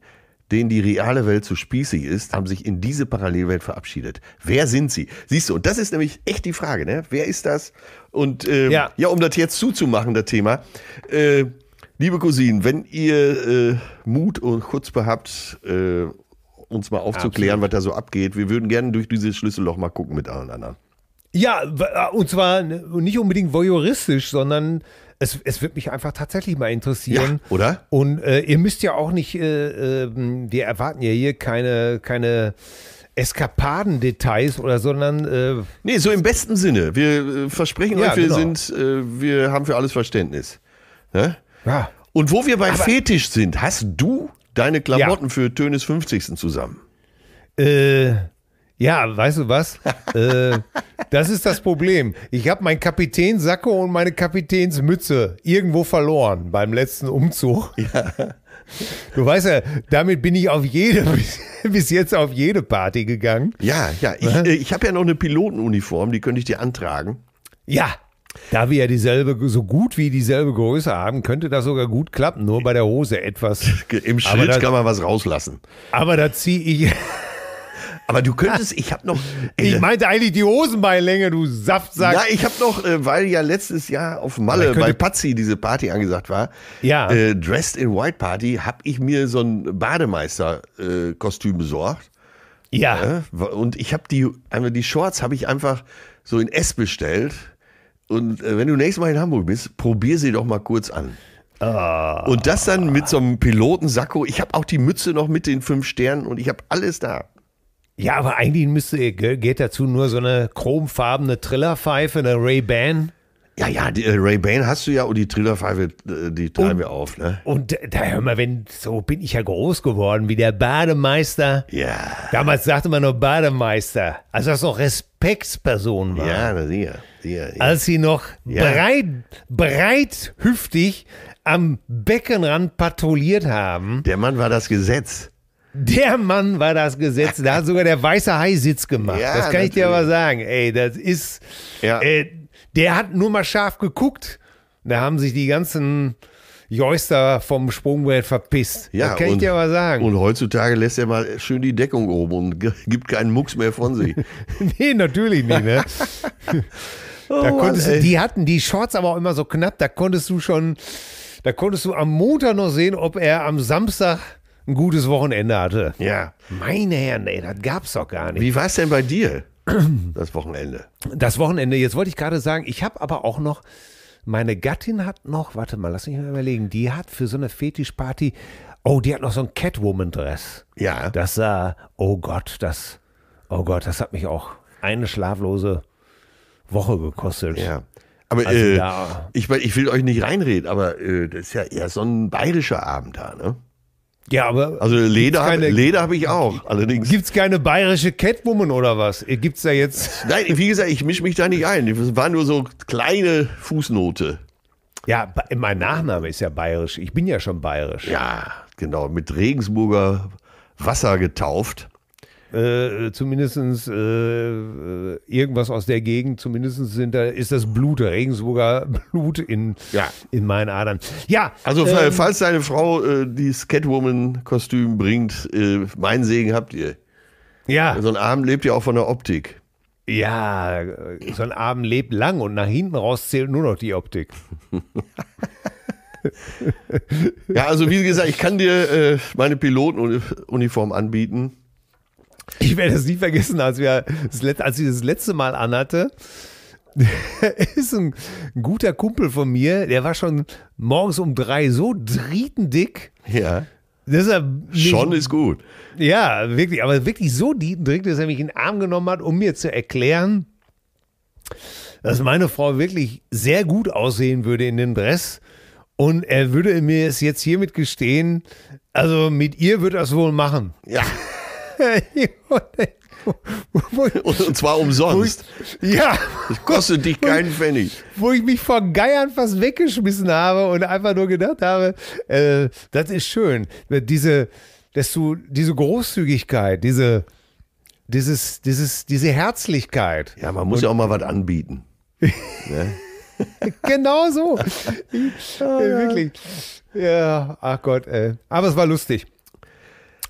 denen die reale Welt zu spießig ist, haben sich in diese Parallelwelt verabschiedet. Wer sind sie? Siehst du, und das ist nämlich echt die Frage, ne? Wer ist das? Und ähm, ja. ja. um das jetzt zuzumachen, das Thema. Äh, liebe Cousinen, wenn ihr äh, Mut und Chutzpe habt, äh, uns mal aufzuklären, Absolut. was da so abgeht, wir würden gerne durch dieses Schlüsselloch mal gucken mit allen anderen. Ja, äh, und zwar ne, nicht unbedingt voyeuristisch, sondern es, es wird mich einfach tatsächlich mal interessieren. Ja, oder? Und äh, ihr müsst ja auch nicht, äh, äh, wir erwarten ja hier keine, keine Eskapadendetails oder sondern äh, nee so im besten Sinne wir äh, versprechen ja, euch wir genau. sind äh, wir haben für alles Verständnis ne? ja. und wo wir bei Aber Fetisch sind hast du deine Klamotten ja. für Tönes 50. zusammen äh ja, weißt du was? äh, das ist das Problem. Ich habe mein Kapitänsacko und meine Kapitänsmütze irgendwo verloren beim letzten Umzug. Ja. Du weißt ja, damit bin ich auf jede, bis jetzt auf jede Party gegangen. Ja, ja. Ich, äh, ich habe ja noch eine Pilotenuniform, die könnte ich dir antragen. Ja, da wir ja dieselbe, so gut wie dieselbe Größe haben, könnte das sogar gut klappen, nur bei der Hose etwas. Im Schnitt das, kann man was rauslassen. Aber da ziehe ich, aber du könntest, ich habe noch. Ey, ich äh, meinte eigentlich die Hosenbeinlänge, du Saftsack. Ja, ich habe noch, äh, weil ja letztes Jahr auf Malle bei Patzi diese Party angesagt war, ja. Äh, Dressed in White Party, habe ich mir so ein Bademeister-Kostüm äh, besorgt. Ja. ja. Und ich habe die, einmal die Shorts habe ich einfach so in S bestellt. Und wenn du nächstes Mal in Hamburg bist, probier sie doch mal kurz an. Oh. Und das dann mit so einem Pilotensacko. Ich habe auch die Mütze noch mit den fünf Sternen und ich habe alles da. Ja, aber eigentlich müsste, geht dazu nur so eine chromfarbene Trillerpfeife, eine Ray-Ban. Ja, ja, die, äh, Ray Ban hast du ja und die Trillerpfeife, äh, die treiben wir auf, ne? Und da hör mal, wenn, so bin ich ja groß geworden, wie der Bademeister. Ja. Damals sagte man nur Bademeister. Also das noch Respektsperson war. Ja, sicher, sicher. Ja. Als sie noch ja. breit, breithüftig am Beckenrand patrouilliert haben. Der Mann war das Gesetz. Der Mann war das Gesetz. Da hat sogar der weiße Hai Sitz gemacht. Ja, das kann natürlich. ich dir aber sagen. Ey, das ist. Ja. Äh, der hat nur mal scharf geguckt. Da haben sich die ganzen Joister vom Sprungbrett verpisst. Ja, das kann und, ich dir aber sagen. Und heutzutage lässt er mal schön die Deckung oben und gibt keinen Mucks mehr von sich. nee, natürlich nicht. Ne? oh, da konntest Mann, du, die hatten die Shorts aber auch immer so knapp. Da konntest du schon, da konntest du am Montag noch sehen, ob er am Samstag ein gutes Wochenende hatte. Ja. Meine Herren, ey, das gab's doch gar nicht. Wie war es denn bei dir, das Wochenende? Das Wochenende, jetzt wollte ich gerade sagen, ich habe aber auch noch, meine Gattin hat noch, warte mal, lass mich mal überlegen, die hat für so eine Fetischparty, oh, die hat noch so ein Catwoman-Dress. Ja. Das sah, oh Gott, das, oh Gott, das hat mich auch eine schlaflose Woche gekostet. Ja. Aber also äh, ich, ich will euch nicht reinreden, aber äh, das ist ja eher so ein bayerischer Abend da, ne? Ja, aber. Also Leder habe hab ich auch, allerdings. Gibt es keine bayerische Catwoman oder was? Gibt es da jetzt. Nein, wie gesagt, ich mische mich da nicht ein. Das war nur so kleine Fußnote. Ja, mein Nachname ist ja bayerisch. Ich bin ja schon bayerisch. Ja, genau. Mit Regensburger Wasser getauft äh, zumindestens äh, äh, irgendwas aus der Gegend, zumindest sind da, ist das Blut, Regensburger Blut in, ja. in meinen Adern. Ja. Also, ähm, äh, falls deine Frau äh, dieses Catwoman-Kostüm bringt, äh, meinen Segen habt ihr. Ja. So ein Abend lebt ja auch von der Optik. Ja, äh, so ein Abend lebt lang und nach hinten raus zählt nur noch die Optik. ja, also wie gesagt, ich kann dir äh, meine Pilotenuniform anbieten. Ich werde es nie vergessen, als, wir das letzte, als ich das letzte Mal anhatte, ist ein, ein, guter Kumpel von mir, der war schon morgens um drei so drietendick. Ja. Dass er nicht, schon ist gut. Ja, wirklich, aber wirklich so drietendick, dass er mich in den Arm genommen hat, um mir zu erklären, dass meine Frau wirklich sehr gut aussehen würde in dem Dress. Und er würde mir es jetzt hiermit gestehen, also mit ihr wird er es wohl machen. Ja und zwar umsonst. Ich, ja. Das kostet dich keinen Pfennig. Wo ich mich vor Geiern fast weggeschmissen habe und einfach nur gedacht habe, äh, das ist schön. Diese, dass du, diese Großzügigkeit, diese, dieses, dieses, diese Herzlichkeit. Ja, man muss und, ja auch mal was anbieten. ne? genau so. ja, wirklich. Ja, ach Gott, ey. Aber es war lustig.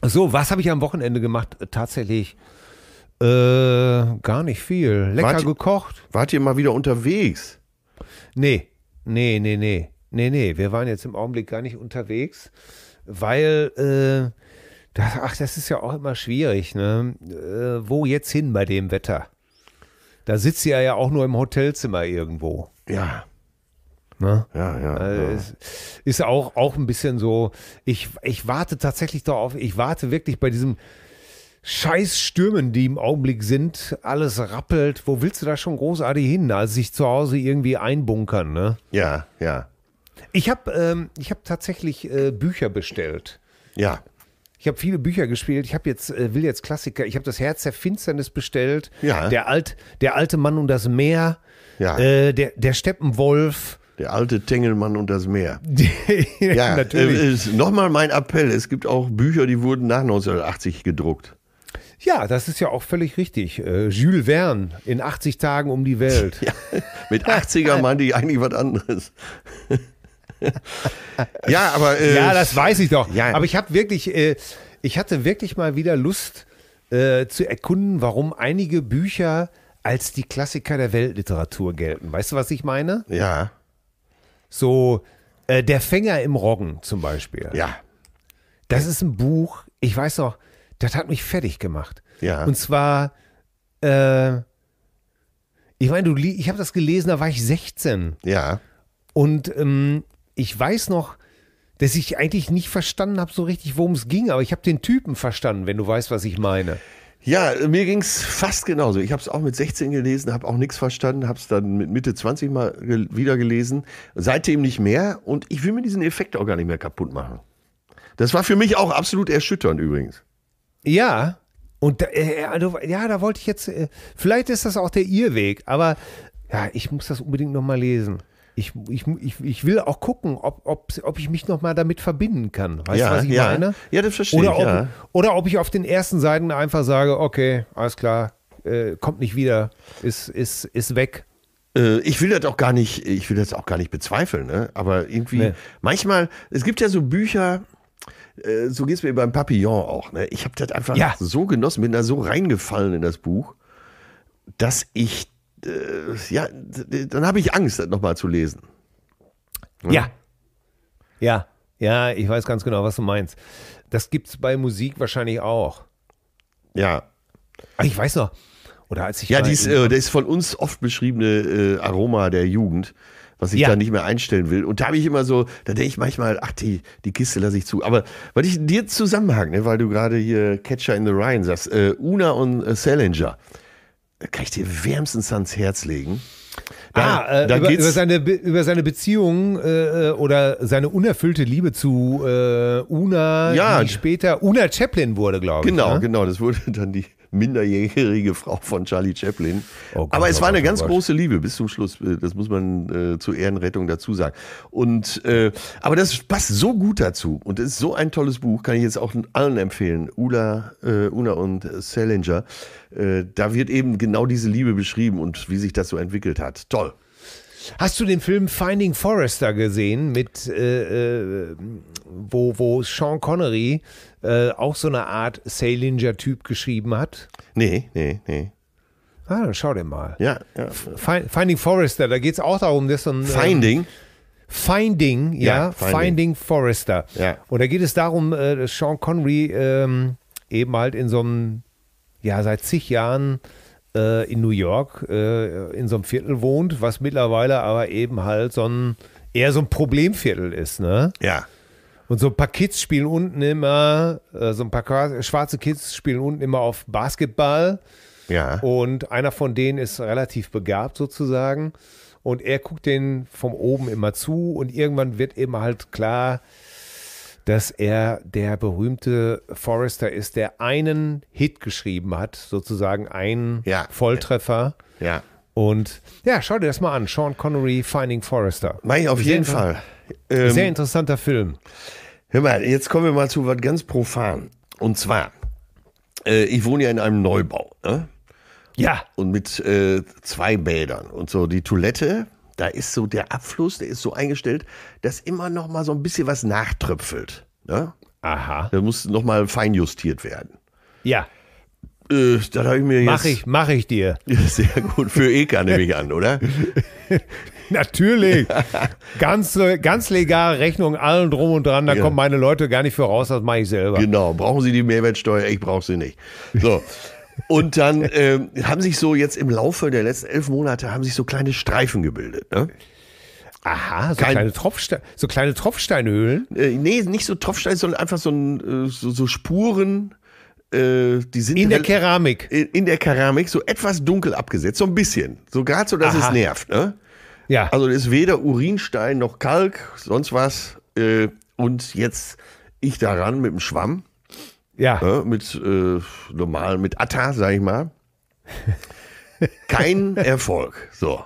So, was habe ich am Wochenende gemacht? Äh, tatsächlich äh, gar nicht viel. Lecker wart gekocht. Wart ihr mal wieder unterwegs? Nee, nee, nee, nee. Nee, nee, wir waren jetzt im Augenblick gar nicht unterwegs, weil, äh, das, ach, das ist ja auch immer schwierig, ne? Äh, wo jetzt hin bei dem Wetter? Da sitzt ihr ja auch nur im Hotelzimmer irgendwo. Ja. Ne? Ja, ja. Also ja. Ist, auch, auch ein bisschen so, ich, ich warte tatsächlich darauf, ich warte wirklich bei diesem scheiß Stürmen, die im Augenblick sind, alles rappelt. Wo willst du da schon großartig hin, als sich zu Hause irgendwie einbunkern, ne? Ja, ja. Ich habe ähm, hab tatsächlich äh, Bücher bestellt. Ja. Ich habe viele Bücher gespielt. Ich habe jetzt äh, will jetzt Klassiker. Ich habe das Herz der Finsternis bestellt. Ja. Der alt der alte Mann und das Meer. Ja. Äh, der der Steppenwolf. Der alte Tengelmann und das Meer. ja, äh, natürlich. Äh, Nochmal mein Appell: Es gibt auch Bücher, die wurden nach 1980 gedruckt. Ja, das ist ja auch völlig richtig. Äh, Jules Verne in 80 Tagen um die Welt. ja, mit 80er meinte ich eigentlich was anderes. ja, aber. Äh, ja, das weiß ich doch. Ja. Aber ich habe wirklich, äh, ich hatte wirklich mal wieder Lust äh, zu erkunden, warum einige Bücher als die Klassiker der Weltliteratur gelten. Weißt du, was ich meine? Ja. So äh, Der Fänger im Roggen zum Beispiel. Ja. Das ist ein Buch, ich weiß noch, das hat mich fertig gemacht. Ja. Und zwar, äh, ich meine, du, ich habe das gelesen, da war ich 16. Ja. Und ähm, ich weiß noch, dass ich eigentlich nicht verstanden habe so richtig, worum es ging, aber ich habe den Typen verstanden, wenn du weißt, was ich meine. Ja, mir ging es fast genauso. Ich habe es auch mit 16 gelesen, habe auch nichts verstanden, habe es dann mit Mitte 20 mal gel wieder gelesen, seitdem nicht mehr und ich will mir diesen Effekt auch gar nicht mehr kaputt machen. Das war für mich auch absolut erschütternd übrigens. Ja, und äh, äh, also, ja, da wollte ich jetzt, äh, vielleicht ist das auch der Irrweg, aber ja, ich muss das unbedingt nochmal lesen ich, ich, ich, ich will auch gucken, ob, ob, ob ich mich nochmal damit verbinden kann. Weißt ja, du, was ich ja. meine? Ja, das verstehe oder ich. Ob, ja. Oder ob ich auf den ersten Seiten einfach sage, okay, alles klar, äh, kommt nicht wieder, ist, ist, ist weg. Äh, ich will das auch gar nicht, ich will das auch gar nicht bezweifeln, ne? aber irgendwie, nee. manchmal, es gibt ja so Bücher, äh, so geht es mir beim Papillon auch, ne? ich habe das einfach ja. so genossen, bin da so reingefallen in das Buch, dass ich äh, ja, dann habe ich Angst, das nochmal zu lesen. Ja. Ne? ja. Ja. Ja, ich weiß ganz genau, was du meinst. Das gibt es bei Musik wahrscheinlich auch. Ja. Ach, ich weiß noch. Oder als ich. Ja, dies, äh, das von uns oft beschriebene äh, Aroma der Jugend, was ich ja. da nicht mehr einstellen will. Und da habe ich immer so, da denke ich manchmal, ach, die, die Kiste lasse ich zu. Aber weil ich dir Zusammenhang, ne, weil du gerade hier Catcher in the Rhine sagst, äh, Una und äh, Salinger kann ich dir wärmstens ans Herz legen. Da, ah, äh, über, über, seine, über seine Beziehung äh, oder seine unerfüllte Liebe zu äh, Una, ja. die später Una Chaplin wurde, glaube genau, ich. Genau, ne? genau, das wurde dann die, minderjährige Frau von Charlie Chaplin. Oh Gott, Aber es oh war eine oh ganz große Liebe bis zum Schluss. Äh, das muss man äh, zur Ehrenrettung dazu sagen. Und äh, aber das passt so gut dazu und es ist so ein tolles Buch, kann ich jetzt auch allen empfehlen. Ula, äh, Una und Salinger. Äh, da wird eben genau diese Liebe beschrieben und wie sich das so entwickelt hat. Toll. Hast du den Film Finding Forrester gesehen, mit äh, äh, wo, wo Sean Connery äh, auch so eine Art Salinger-Typ geschrieben hat? Nee, nee, nee. Ah, dann schau dir mal. Ja, ja. Finding Forrester, da geht es auch darum, dass so ein. Ähm, Finding? Finding, ja, ja Finding. Finding. Forrester. Ja. Und da geht es darum, äh, dass Sean Connery ähm, eben halt in so einem, ja, seit zig Jahren äh, in New York äh, in so einem Viertel wohnt, was mittlerweile aber eben halt so ein eher so ein Problemviertel ist, ne? Ja. Und so ein paar Kids spielen unten immer, äh, so ein paar schwarze Kids spielen unten immer auf Basketball. Ja. Und einer von denen ist relativ begabt sozusagen. Und er guckt den von oben immer zu und irgendwann wird eben halt klar, dass er der berühmte Forrester ist, der einen Hit geschrieben hat, sozusagen einen ja. Volltreffer. Ja. Und ja, schau dir das mal an. Sean Connery, Finding Forrester. Mach ich auf sehr jeden Fall. Ähm, sehr interessanter Film. Hör mal, jetzt kommen wir mal zu was ganz profan. Und zwar, äh, ich wohne ja in einem Neubau. Ne? Ja. Und mit äh, zwei Bädern. Und so die Toilette da ist so der Abfluss, der ist so eingestellt, dass immer noch mal so ein bisschen was nachtröpfelt. Ne? Aha. Da muss noch mal feinjustiert werden. Ja. Äh, das habe ich mir jetzt. Mach ich, mach ich dir. Sehr gut. Für Eka nehme ich an, oder? Natürlich. ganz, ganz legal, Rechnung allen drum und dran. Da ja. kommen meine Leute gar nicht voraus. das mache ich selber. Genau. Brauchen Sie die Mehrwertsteuer? Ich brauche sie nicht. So. Und dann ähm, haben sich so jetzt im Laufe der letzten elf Monate haben sich so kleine Streifen gebildet. Ne? Aha, so Kein, kleine, Tropfste so kleine Tropfsteinhöhlen? Äh, nee, nicht so Tropfsteine, sondern einfach so, äh, so, so Spuren. Äh, die sind in der Keramik. In, in, der Keramik, so etwas dunkel abgesetzt, so ein bisschen. So gerade so, dass Aha. es nervt. Ne? Ja. Also ist weder Urinstein noch Kalk, sonst was. Äh, und jetzt ich daran mit dem Schwamm. Ja. Ne, mit äh, normal, mit Atta, sag ich mal. Kein Erfolg. So.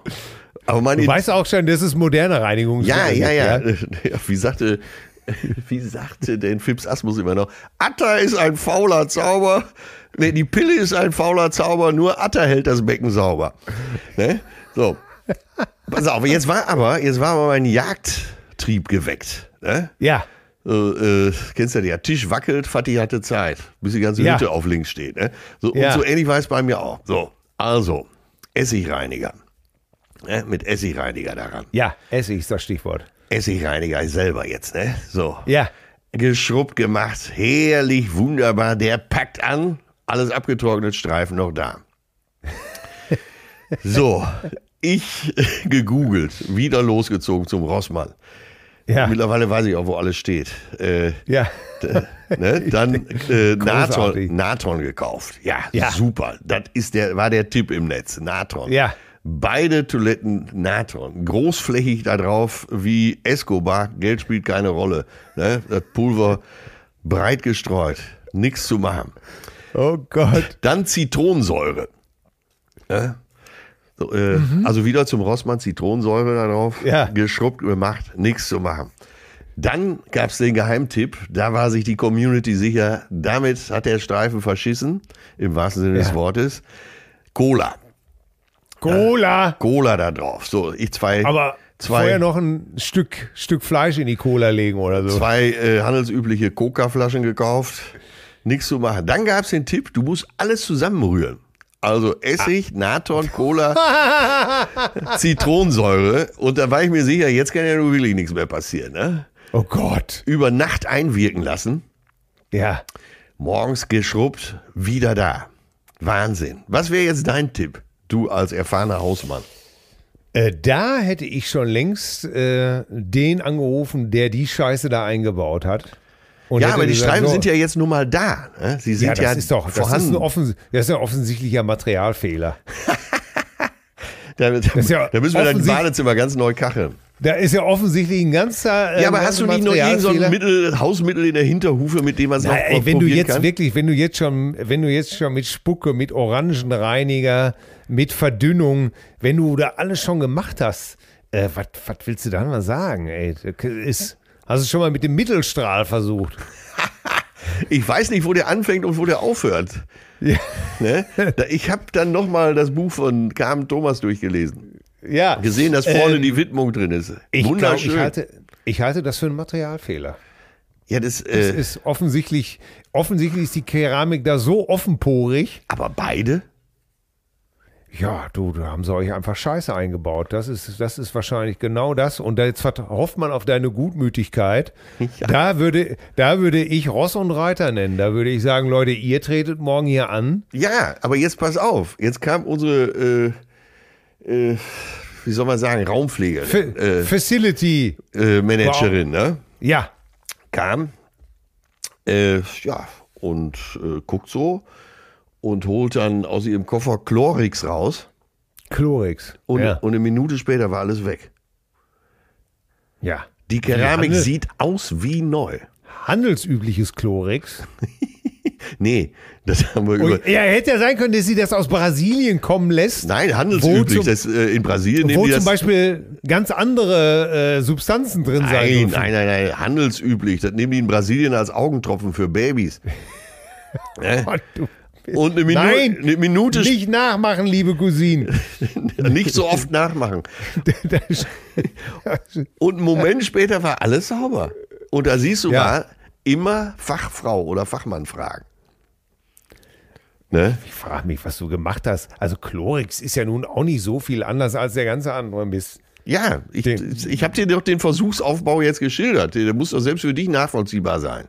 Aber man du weißt auch schon, das ist moderne Reinigung. Ja, ja, ja, ja, Wie sagte, wie sagte denn Phipps Asmus immer noch? Atta ist ein fauler Zauber. Nee, die Pille ist ein fauler Zauber, nur Atta hält das Becken sauber. Ne? So. Pass auf, jetzt war aber, jetzt war aber mein Jagdtrieb geweckt. Ne? Ja. Äh, äh, kennst ja, der Tisch wackelt, Fatih hatte Zeit, bis die ganze ja. Hütte auf links steht. Ne? So, ja. Und so ähnlich war es bei mir auch. So, also, Essigreiniger. Ne? Mit Essigreiniger daran. Ja, Essig ist das Stichwort. Essigreiniger selber jetzt, ne? So. Ja. Geschrubbt gemacht, herrlich, wunderbar, der packt an, alles abgetrocknet, Streifen noch da. so, ich gegoogelt, wieder losgezogen zum Rossmann. Ja. Mittlerweile weiß ich auch, wo alles steht. Äh, ja. Ne? Dann äh, Natron, Natron, gekauft. Ja, ja, super. Das ist der, war der Tipp im Netz. Natron. Ja. Beide Toiletten Natron. Großflächig da drauf wie Escobar. Geld spielt keine Rolle. Ne? Das Pulver breit gestreut. Nichts zu machen. Oh Gott. Dann Zitronensäure. Ne? äh, mhm. Also wieder zum Rossmann Zitronensäure darauf ja. geschrubbt, gemacht, nichts zu machen. Dann gab es den Geheimtipp, da war sich die Community sicher, damit hat der Streifen verschissen, im wahrsten Sinne ja. des Wortes. Cola. Cola. Äh, Cola da drauf. So, ich zwei. Aber zwei, vorher noch ein Stück, Stück Fleisch in die Cola legen oder so. Zwei äh, handelsübliche Coca-Flaschen gekauft. Nichts zu machen. Dann gab es den Tipp, du musst alles zusammenrühren. Also Essig, ah. Natron, Cola, Zitronensäure. Und da war ich mir sicher, jetzt kann ja nur wirklich nichts mehr passieren. Ne? Oh Gott. Über Nacht einwirken lassen. Ja. Morgens geschrubbt, wieder da. Wahnsinn. Was wäre jetzt dein Tipp, du als erfahrener Hausmann? Äh, da hätte ich schon längst äh, den angerufen, der die Scheiße da eingebaut hat. Und ja, aber die gesagt, Streifen so, sind ja jetzt nun mal da. Ne? Sie sind ja, das ja ist doch, vorhanden. Das ist, das ist ein offensichtlicher Materialfehler. Da, da, ja da, müssen wir dann Badezimmer ganz neu kacheln. Da ist ja offensichtlich ein ganzer. Äh, ja, aber hast du nicht noch irgendein so ein Mittel, Hausmittel in der Hinterhufe, mit dem man es noch ey, Wenn du jetzt kann? wirklich, wenn du jetzt schon, wenn du jetzt schon mit Spucke, mit Orangenreiniger, mit Verdünnung, wenn du da alles schon gemacht hast, äh, was willst du da mal sagen? Ey, ist Hast du schon mal mit dem Mittelstrahl versucht? ich weiß nicht, wo der anfängt und wo der aufhört. Ja. Ne? Ich habe dann nochmal das Buch von Carmen Thomas durchgelesen. Ja. Gesehen, dass vorne ähm, die Widmung drin ist. Ich Wunderschön. Glaub, ich, halte, ich halte das für einen Materialfehler. Ja, das, äh, das, ist offensichtlich, offensichtlich ist die Keramik da so offenporig. Aber beide? Ja, du, da haben sie euch einfach Scheiße eingebaut. Das ist, das ist wahrscheinlich genau das. Und da jetzt hofft man auf deine Gutmütigkeit. Ja. Da, würde, da würde ich Ross und Reiter nennen. Da würde ich sagen, Leute, ihr tretet morgen hier an. Ja, aber jetzt pass auf. Jetzt kam unsere, äh, äh, wie soll man sagen, Raumpflege. F äh, Facility. Äh, Managerin, ne? wow. ne? Ja. Kam. Äh, ja, und äh, guckt so und holt dann aus ihrem Koffer Chlorix raus. Chlorix. Und, ja. und eine Minute später war alles weg. Ja. Die Keramik Handel sieht aus wie neu. Handelsübliches Chlorix. nee, das haben wir über. Ja, hätte ja sein können, dass sie das aus Brasilien kommen lässt. Nein, handelsüblich. Zum, das, äh, in Brasilien Wo zum Beispiel ganz andere äh, Substanzen drin nein, sein dürfen. Nein, nein, nein, handelsüblich. Das nehmen die in Brasilien als Augentropfen für Babys. ne? oh, du und eine, Minu Nein, eine Minute. Nicht nachmachen, liebe Cousine. nicht so oft nachmachen. Und einen Moment später war alles sauber. Und da siehst du ja. mal, immer Fachfrau oder Fachmann fragen. Ne? Ich frage mich, was du gemacht hast. Also Chlorix ist ja nun auch nicht so viel anders als der ganze andere Mist. Ja, ich, ich habe dir doch den Versuchsaufbau jetzt geschildert. Der muss doch selbst für dich nachvollziehbar sein.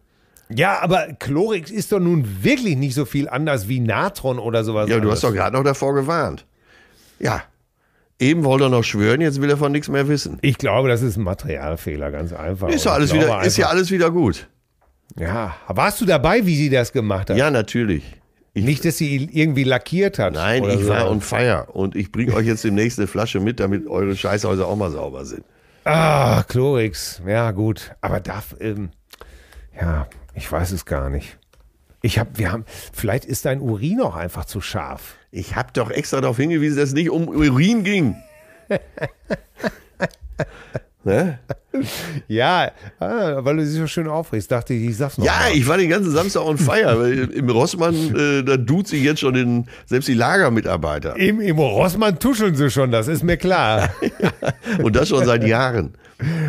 Ja, aber Chlorix ist doch nun wirklich nicht so viel anders wie Natron oder sowas. Ja, du hast doch gerade noch davor gewarnt. Ja. Eben wollte er noch schwören, jetzt will er von nichts mehr wissen. Ich glaube, das ist ein Materialfehler, ganz einfach. Ist, ja alles, wieder, ist ja alles wieder gut. Ja, warst du dabei, wie sie das gemacht hat? Ja, natürlich. Ich, nicht, dass sie irgendwie lackiert hat. Nein, ich so. war on fire. Und ich bringe euch jetzt demnächst eine Flasche mit, damit eure Scheißhäuser auch mal sauber sind. Ah, Chlorix. Ja, gut. Aber darf, ähm, ja, ich weiß es gar nicht. Ich hab, wir haben, vielleicht ist dein Urin auch einfach zu scharf. Ich habe doch extra darauf hingewiesen, dass es nicht um Urin ging. Ne? Ja, ah, weil du dich so schön aufregst, dachte ich, ich sag's noch. Ja, mal. ich war den ganzen Samstag on fire, weil im Rossmann, äh, da tut sich jetzt schon den, selbst die Lagermitarbeiter. Im, Im Rossmann tuscheln sie schon, das ist mir klar. Und das schon seit Jahren.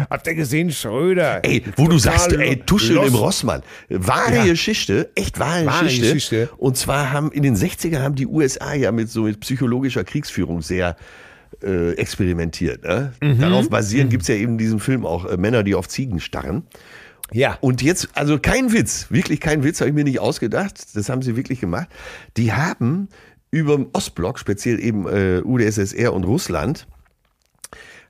Habt ihr gesehen, Schröder? Ey, wo du sagst, ey, tuscheln los. im Rossmann. Wahre ja. Geschichte, echt wahre, wahre Geschichte. Geschichte. Und zwar haben, in den 60er haben die USA ja mit so mit psychologischer Kriegsführung sehr äh, experimentiert. Ne? Mhm. Darauf basierend mhm. gibt es ja eben in diesem Film auch äh, Männer, die auf Ziegen starren. Ja. Und jetzt, also kein Witz, wirklich kein Witz, habe ich mir nicht ausgedacht. Das haben sie wirklich gemacht. Die haben über dem Ostblock, speziell eben äh, UdSSR und Russland,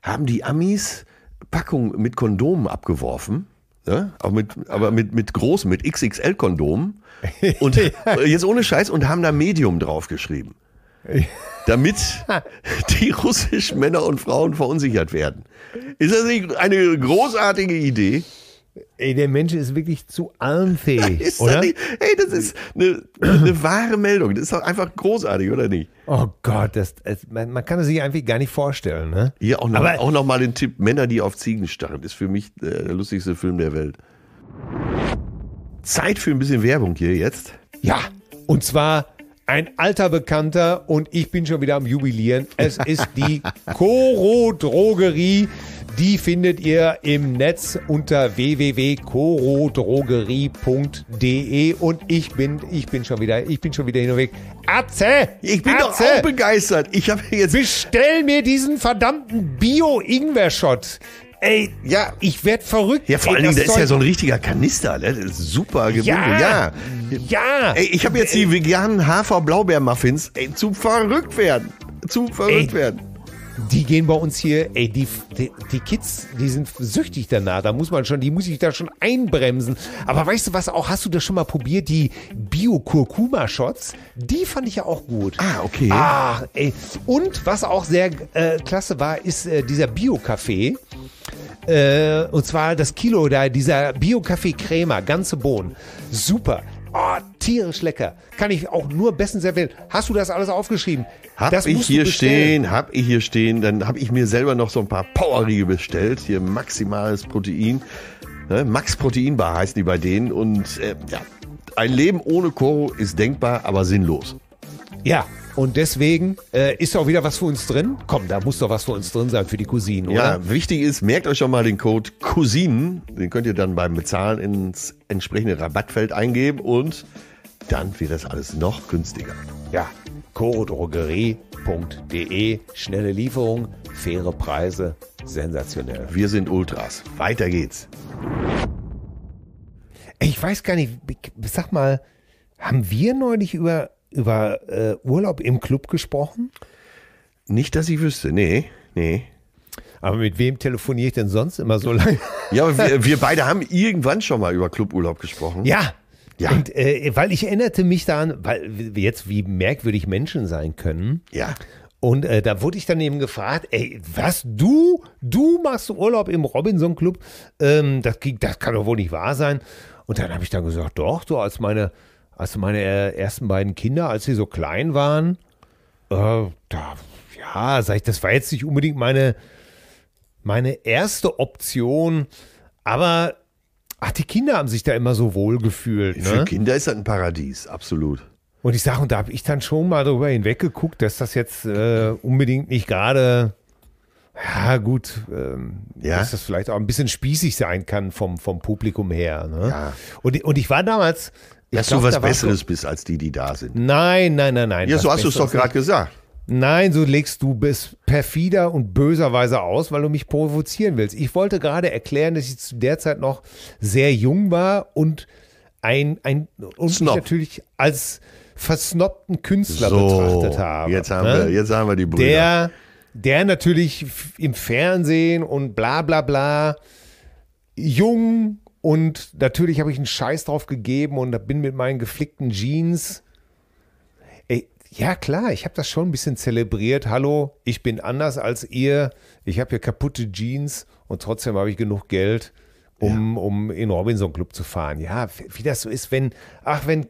haben die Amis Packungen mit Kondomen abgeworfen. Ne? Auch mit, aber mit, mit großen, mit XXL-Kondomen. Und äh, jetzt ohne Scheiß und haben da Medium draufgeschrieben. damit die russischen Männer und Frauen verunsichert werden. Ist das nicht eine großartige Idee? Ey, der Mensch ist wirklich zu armfähig, ist oder? Das ey, das ist eine, eine, wahre Meldung. Das ist doch einfach großartig, oder nicht? Oh Gott, das, das man, man, kann es sich einfach gar nicht vorstellen, ne? Hier auch noch, auch noch mal den Tipp, Männer, die auf Ziegen starren, ist für mich äh, der lustigste Film der Welt. Zeit für ein bisschen Werbung hier jetzt. Ja, und zwar ein alter Bekannter und ich bin schon wieder am Jubilieren. Es ist die koro Drogerie. Die findet ihr im Netz unter www.korodrogerie.de und ich bin, ich bin schon wieder, ich bin schon wieder hin und weg. Atze! Ich bin Atze, doch auch begeistert. Ich habe jetzt. Bestell mir diesen verdammten Bio-Ingwer-Shot. Ey, ja, ich werd verrückt. Ja, vor allen Dingen, das ist ja so ein richtiger Kanister, ne? super gebündelt. Ja, ja. ja. Ey, ich habe jetzt die veganen Hafer-Blaubeer-Muffins. Ey, zu verrückt werden. Zu verrückt werden die gehen bei uns hier, ey, die, die, die, Kids, die sind süchtig danach. Da muss man schon, die muss ich da schon einbremsen. Aber weißt du was auch, hast du das schon mal probiert? Die Bio-Kurkuma-Shots, die fand ich ja auch gut. Ah, okay. Ah, ey. Und was auch sehr äh, klasse war, ist äh, dieser Bio-Kaffee. Äh, und zwar das Kilo da, dieser Bio-Kaffee-Crema, ganze Bohnen. Super. Oh, tierisch lecker. Kann ich auch nur bestens erwähnen. Hast du das alles aufgeschrieben? Hab das ich hier stehen, hab ich hier stehen. Dann hab ich mir selber noch so ein paar Powerriegel bestellt. Hier maximales Protein. Ne? Max Proteinbar heißen die bei denen. Und äh, ja, ein Leben ohne Koro ist denkbar, aber sinnlos. Ja, und deswegen äh, ist auch wieder was für uns drin. Komm, da muss doch was für uns drin sein für die Cousinen, oder? Ja, wichtig ist, merkt euch schon mal den Code Cousinen. Den könnt ihr dann beim Bezahlen ins entsprechende Rabattfeld eingeben und dann wird das alles noch günstiger. Ja, chorodrogerie.de. Schnelle Lieferung, faire Preise, sensationell. Wir sind Ultras. Weiter geht's. Ich weiß gar nicht, sag mal, haben wir neulich über über äh, Urlaub im Club gesprochen? Nicht, dass ich wüsste, nee, nee. Aber mit wem telefoniere ich denn sonst immer so lange? Ja, wir, wir beide haben irgendwann schon mal über Cluburlaub gesprochen. Ja, ja. Und, äh, weil ich erinnerte mich daran, weil jetzt wie merkwürdig Menschen sein können. Ja. Und äh, da wurde ich dann eben gefragt, ey, was du, du machst Urlaub im Robinson Club? Ähm, das, das kann doch wohl nicht wahr sein. Und dann habe ich dann gesagt, doch, so als meine also meine ersten beiden Kinder, als sie so klein waren, äh, da, ja, sag ich, das war jetzt nicht unbedingt meine, meine erste Option, aber ach, die Kinder haben sich da immer so wohl gefühlt. Ne? Für Kinder ist das ein Paradies, absolut. Und ich sage, und da habe ich dann schon mal darüber hinweggeguckt, dass das jetzt äh, unbedingt nicht gerade ja, gut, ähm, ja. dass das vielleicht auch ein bisschen spießig sein kann vom, vom Publikum her. Ne? Ja. Und, und ich war damals, dass glaub, du was Besseres so bist als die, die da sind. Nein, nein, nein, nein. Ja, so hast du es doch gerade gesagt. Nein, so legst du bis perfider und böserweise aus, weil du mich provozieren willst. Ich wollte gerade erklären, dass ich zu der Zeit noch sehr jung war und ein, ein und natürlich als versnobten Künstler so, betrachtet habe. Jetzt haben, ne? wir, jetzt haben wir die Brüder. Der, der natürlich im Fernsehen und bla bla bla jung, und natürlich habe ich einen Scheiß drauf gegeben und bin mit meinen geflickten Jeans. Ey, ja, klar, ich habe das schon ein bisschen zelebriert. Hallo, ich bin anders als ihr. Ich habe hier kaputte Jeans und trotzdem habe ich genug Geld, um, ja. um in Robinson Club zu fahren. Ja, wie das so ist, wenn, ach, wenn,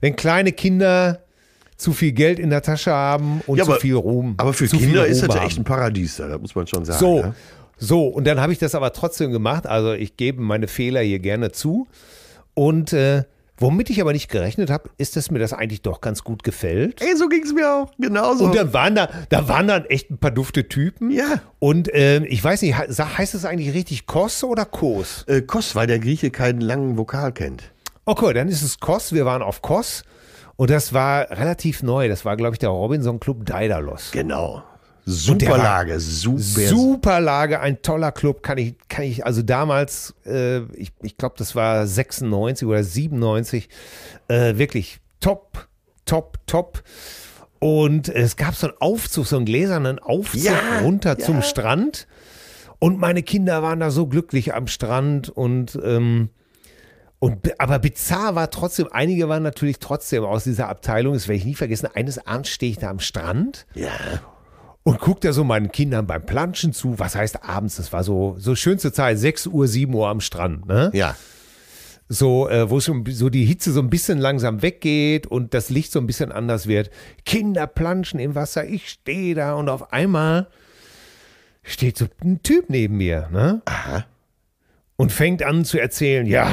wenn kleine Kinder zu viel Geld in der Tasche haben und ja, aber, zu viel Ruhm. Aber für Kinder ist das ja echt ein Paradies, da muss man schon sagen. So. Ja? Ne? So, und dann habe ich das aber trotzdem gemacht. Also ich gebe meine Fehler hier gerne zu. Und äh, Womit ich aber nicht gerechnet habe, ist, dass mir das eigentlich doch ganz gut gefällt. Ey, so ging es mir auch, genauso. Und dann waren da, da waren dann echt ein paar dufte Typen. Ja. Und äh, ich weiß nicht, heißt das eigentlich richtig Kos oder Kos? Äh, Kos, weil der Grieche keinen langen Vokal kennt. Okay, dann ist es Kos. Wir waren auf Kos. Und das war relativ neu. Das war, glaube ich, der Robinson Club Daidalos. Genau. Super Lage, super. Super Lage, ein toller Club, kann ich, kann ich, also damals, äh, ich, ich glaube, das war 96 oder 97, äh, wirklich top, top, top. Und es gab so einen Aufzug, so einen gläsernen Aufzug ja, runter ja. zum Strand. Und meine Kinder waren da so glücklich am Strand und ähm, und, aber bizarr war trotzdem, einige waren natürlich trotzdem aus dieser Abteilung, das werde ich nie vergessen. Eines Abends stehe ich da am Strand. Ja und guckt ja so meinen Kindern beim Planschen zu. Was heißt abends? Das war so, so schönste Zeit, 6 Uhr, 7 Uhr am Strand. Ne? Ja. So, äh, wo schon so die Hitze so ein bisschen langsam weggeht und das Licht so ein bisschen anders wird. Kinder planschen im Wasser, ich stehe da und auf einmal steht so ein Typ neben mir, ne? Aha. Und fängt an zu erzählen, ja,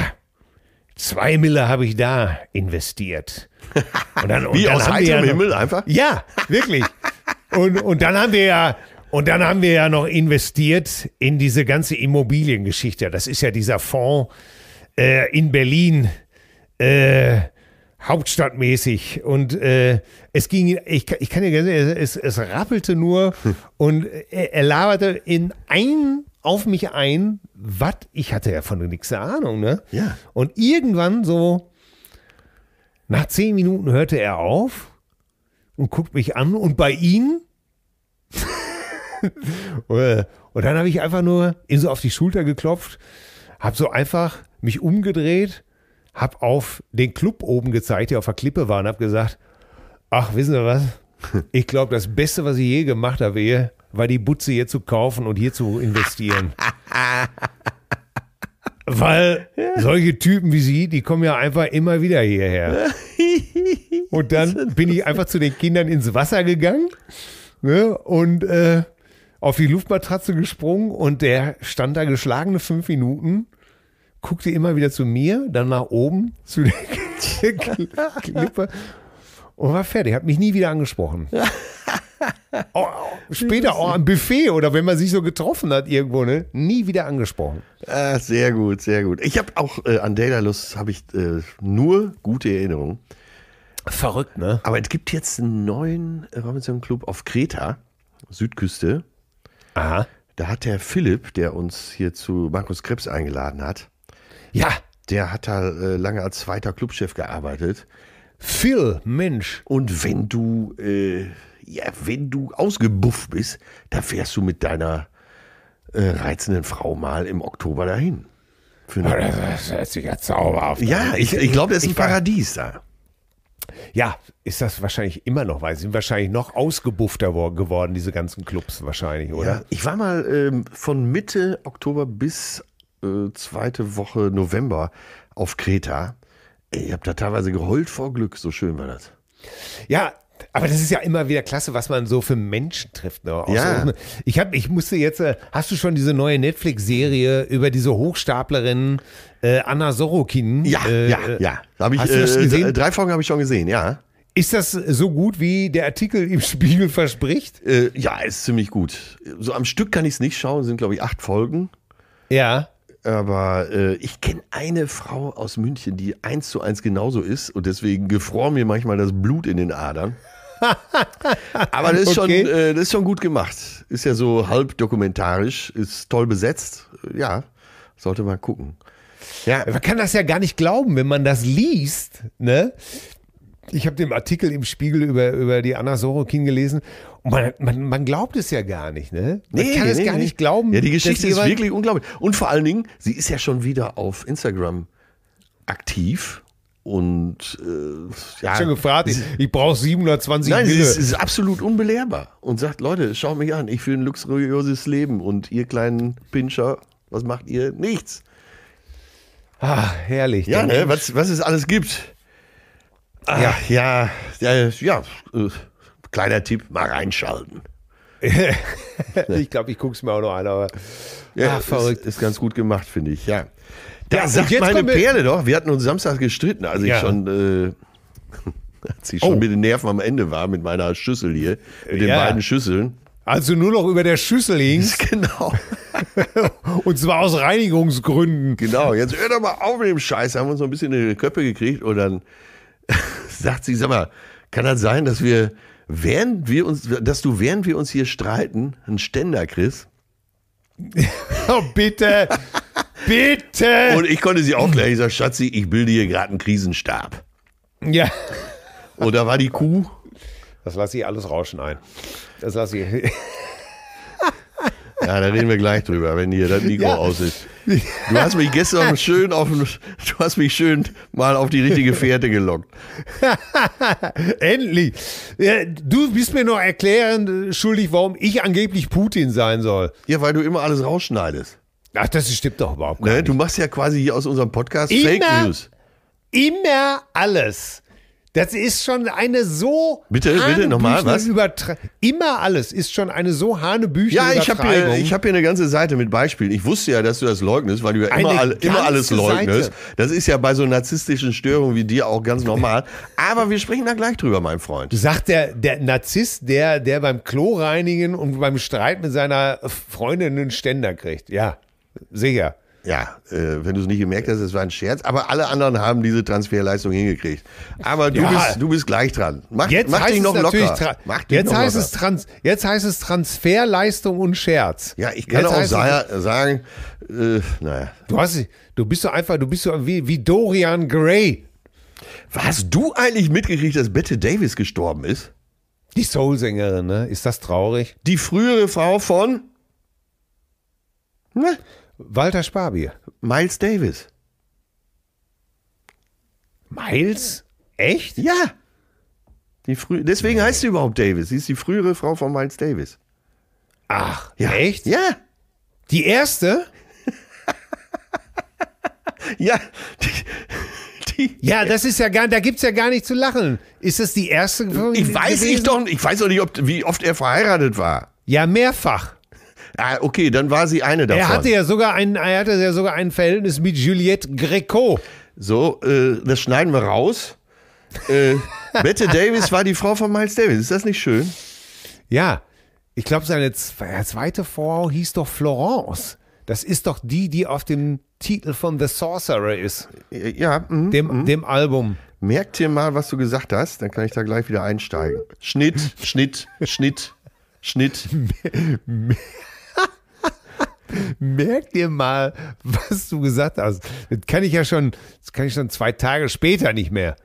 zwei Mille habe ich da investiert. Und dann, und Wie dann aus heiterem Himmel einfach? Ja, wirklich. und, und dann haben wir ja, und dann haben wir ja noch investiert in diese ganze Immobiliengeschichte. Das ist ja dieser Fonds äh, in Berlin, äh, hauptstadtmäßig. Und äh, es ging, ich, ich kann dir ja sagen, es, es rappelte nur hm. und er, er laberte in ein auf mich ein, was ich hatte ja von nichts Ahnung, ne? Ja. Und irgendwann so nach zehn Minuten hörte er auf und guckt mich an und bei ihm und dann habe ich einfach nur ihn so auf die Schulter geklopft, habe so einfach mich umgedreht, habe auf den Club oben gezeigt, der auf der Klippe war, und habe gesagt, ach, wissen Sie was? Ich glaube, das Beste, was ich je gemacht habe, war die Butze hier zu kaufen und hier zu investieren. Weil solche Typen wie Sie, die kommen ja einfach immer wieder hierher. Und dann bin ich einfach zu den Kindern ins Wasser gegangen ne? und äh, auf die Luftmatratze gesprungen und der stand da geschlagene fünf Minuten, guckte immer wieder zu mir, dann nach oben zu der Klippe und war fertig, hat mich nie wieder angesprochen. Oh, später auch am Buffet oder wenn man sich so getroffen hat irgendwo, ne? Nie wieder angesprochen. Ah, sehr gut, sehr gut. Ich habe auch äh, an Daedalus habe ich äh, nur gute Erinnerungen. Verrückt, ne? Aber es gibt jetzt einen neuen Robinson Club auf Kreta, Südküste. Aha. Da hat der Philipp, der uns hier zu Markus Krebs eingeladen hat. Ja. Der hat da äh, lange als zweiter Clubchef gearbeitet. Phil, Mensch. Und wenn du, äh, ja, wenn du ausgebufft bist, da fährst du mit deiner äh, reizenden Frau mal im Oktober dahin. Für oh, eine das, das hört sich ja zauberhaft Ja, ich, ich glaube, das ist ein ich Paradies da. Ja, ist das wahrscheinlich immer noch, weil sie sind wahrscheinlich noch ausgebuffter geworden, diese ganzen Clubs wahrscheinlich, oder? Ja, ich war mal ähm, von Mitte Oktober bis äh, zweite Woche November auf Kreta. Ich habe da teilweise geheult vor Glück, so schön war das. Ja, aber das ist ja immer wieder klasse, was man so für Menschen trifft. Ne? Ja. ich, hab, ich musste jetzt, äh, hast du schon diese neue Netflix-Serie über diese Hochstaplerin äh, Anna Sorokin? Ja, äh, ja, äh, ja. Hab ich, hast du das äh, gesehen? Drei Folgen habe ich schon gesehen, ja. Ist das so gut, wie der Artikel im Spiegel verspricht? Äh, ja, ist ziemlich gut. So am Stück kann ich es nicht schauen, sind glaube ich acht Folgen. Ja. Aber äh, ich kenne eine Frau aus München, die eins zu eins genauso ist und deswegen gefror mir manchmal das Blut in den Adern. Aber das ist, okay. schon, äh, das ist schon gut gemacht. Ist ja so halb dokumentarisch, ist toll besetzt. Ja, sollte man gucken. Ja. Man kann das ja gar nicht glauben, wenn man das liest. Ne? Ich habe den Artikel im Spiegel über, über die Anna Sorokin gelesen und man, man, man glaubt es ja gar nicht. Ne? Man nee, kann nee, es gar nee. nicht glauben. Ja, die Geschichte ist wirklich unglaublich. Und vor allen Dingen, sie ist ja schon wieder auf Instagram aktiv und äh, ich ja, schon gefragt, ich, ich brauche 720 Nein, Mille. es ist, ist, absolut unbelehrbar und sagt, Leute, schaut mich an, ich fühle ein luxuriöses Leben und ihr kleinen Pinscher, was macht ihr? Nichts. Ah, herrlich. Ja, ne, was, was es alles gibt. Ach, ja. ja, ja, ja, äh, kleiner Tipp, mal reinschalten. ich glaube, ich gucke es mir auch noch an, aber ja, ach, verrückt. Ist, ist ganz gut gemacht, finde ich, ja. Da ja, sagt meine Perle doch, wir hatten uns Samstag gestritten, als ja. ich schon, äh, als ich schon oh. mit den Nerven am Ende war mit meiner Schüssel hier, mit den ja. beiden Schüsseln. Als du nur noch über der Schüssel hingst. Genau. und zwar aus Reinigungsgründen. Genau, jetzt hör doch mal auf mit dem Scheiß. Haben wir uns noch ein bisschen in die Köpfe gekriegt und dann sagt sie, sag mal, kann das sein, dass wir, während wir uns, dass du, während wir uns hier streiten, einen Ständer kriegst? oh, bitte. Bitte! Und ich konnte sie aufklären. Ich sage, Schatzi, ich bilde hier gerade einen Krisenstab. Ja. Und da war die Kuh. Das lasse ich alles rauschen ein. Das lasse ich. Ja, da reden wir gleich drüber, wenn hier das Mikro ja. aus ist. Du hast mich gestern schön auf, du hast mich schön mal auf die richtige Fährte gelockt. Endlich. Du bist mir noch erklären schuldig, warum ich angeblich Putin sein soll. Ja, weil du immer alles rausschneidest. Ach, das stimmt doch überhaupt ne, nicht. Du machst ja quasi hier aus unserem Podcast immer, Fake News. Immer alles. Das ist schon eine so bitte bitte nochmal was immer alles ist schon eine so hanebüchen Ja, ich habe hier ich hier eine ganze Seite mit Beispielen. Ich wusste ja, dass du das leugnest, weil du ja immer, all, immer alles leugnest. Seite. Das ist ja bei so narzisstischen Störungen wie dir auch ganz normal. Aber wir sprechen da gleich drüber, mein Freund. Sagt der der Narzisst, der der beim Klo reinigen und beim Streit mit seiner Freundin einen Ständer kriegt. Ja, Sicher. Ja, äh, wenn du es nicht gemerkt hast, es war ein Scherz. Aber alle anderen haben diese Transferleistung hingekriegt. Aber du, ja. bist, du bist gleich dran. Mach, jetzt mach dich noch es locker. Mach dich jetzt, noch heißt locker. Es Trans jetzt heißt es Transferleistung und Scherz. Ja, ich kann jetzt auch sa sagen, äh, naja. Du, hast, du bist so einfach, du bist so wie, wie Dorian Gray. Hast du eigentlich mitgekriegt, dass Bette Davis gestorben ist? Die Soul-Sängerin, ne? Ist das traurig? Die frühere Frau von? Ne? Walter Spabi. Miles Davis. Miles? Echt? Ja. Die früh Deswegen nee. heißt sie überhaupt Davis. Sie ist die frühere Frau von Miles Davis. Ach, ja. echt? Ja. Die erste? ja. Die, die ja, das ist ja gar, da gibt's ja gar nicht zu lachen. Ist das die erste? Ich weiß ich doch, ich weiß doch nicht, ob, wie oft er verheiratet war. Ja, mehrfach. Ah, okay, dann war sie eine davon. Er hatte ja sogar ein, er hatte ja sogar ein Verhältnis mit Juliette Greco. So, äh, das schneiden wir raus. Äh, Bette Davis war die Frau von Miles Davis. Ist das nicht schön? Ja, ich glaube, seine zweite Frau hieß doch Florence. Das ist doch die, die auf dem Titel von The Sorcerer ist. Äh, ja, mm, dem, mm. dem Album. Merk dir mal, was du gesagt hast, dann kann ich da gleich wieder einsteigen. Schnitt, Schnitt, Schnitt, Schnitt. merk dir mal, was du gesagt hast. Das kann ich ja schon, das kann ich schon zwei Tage später nicht mehr.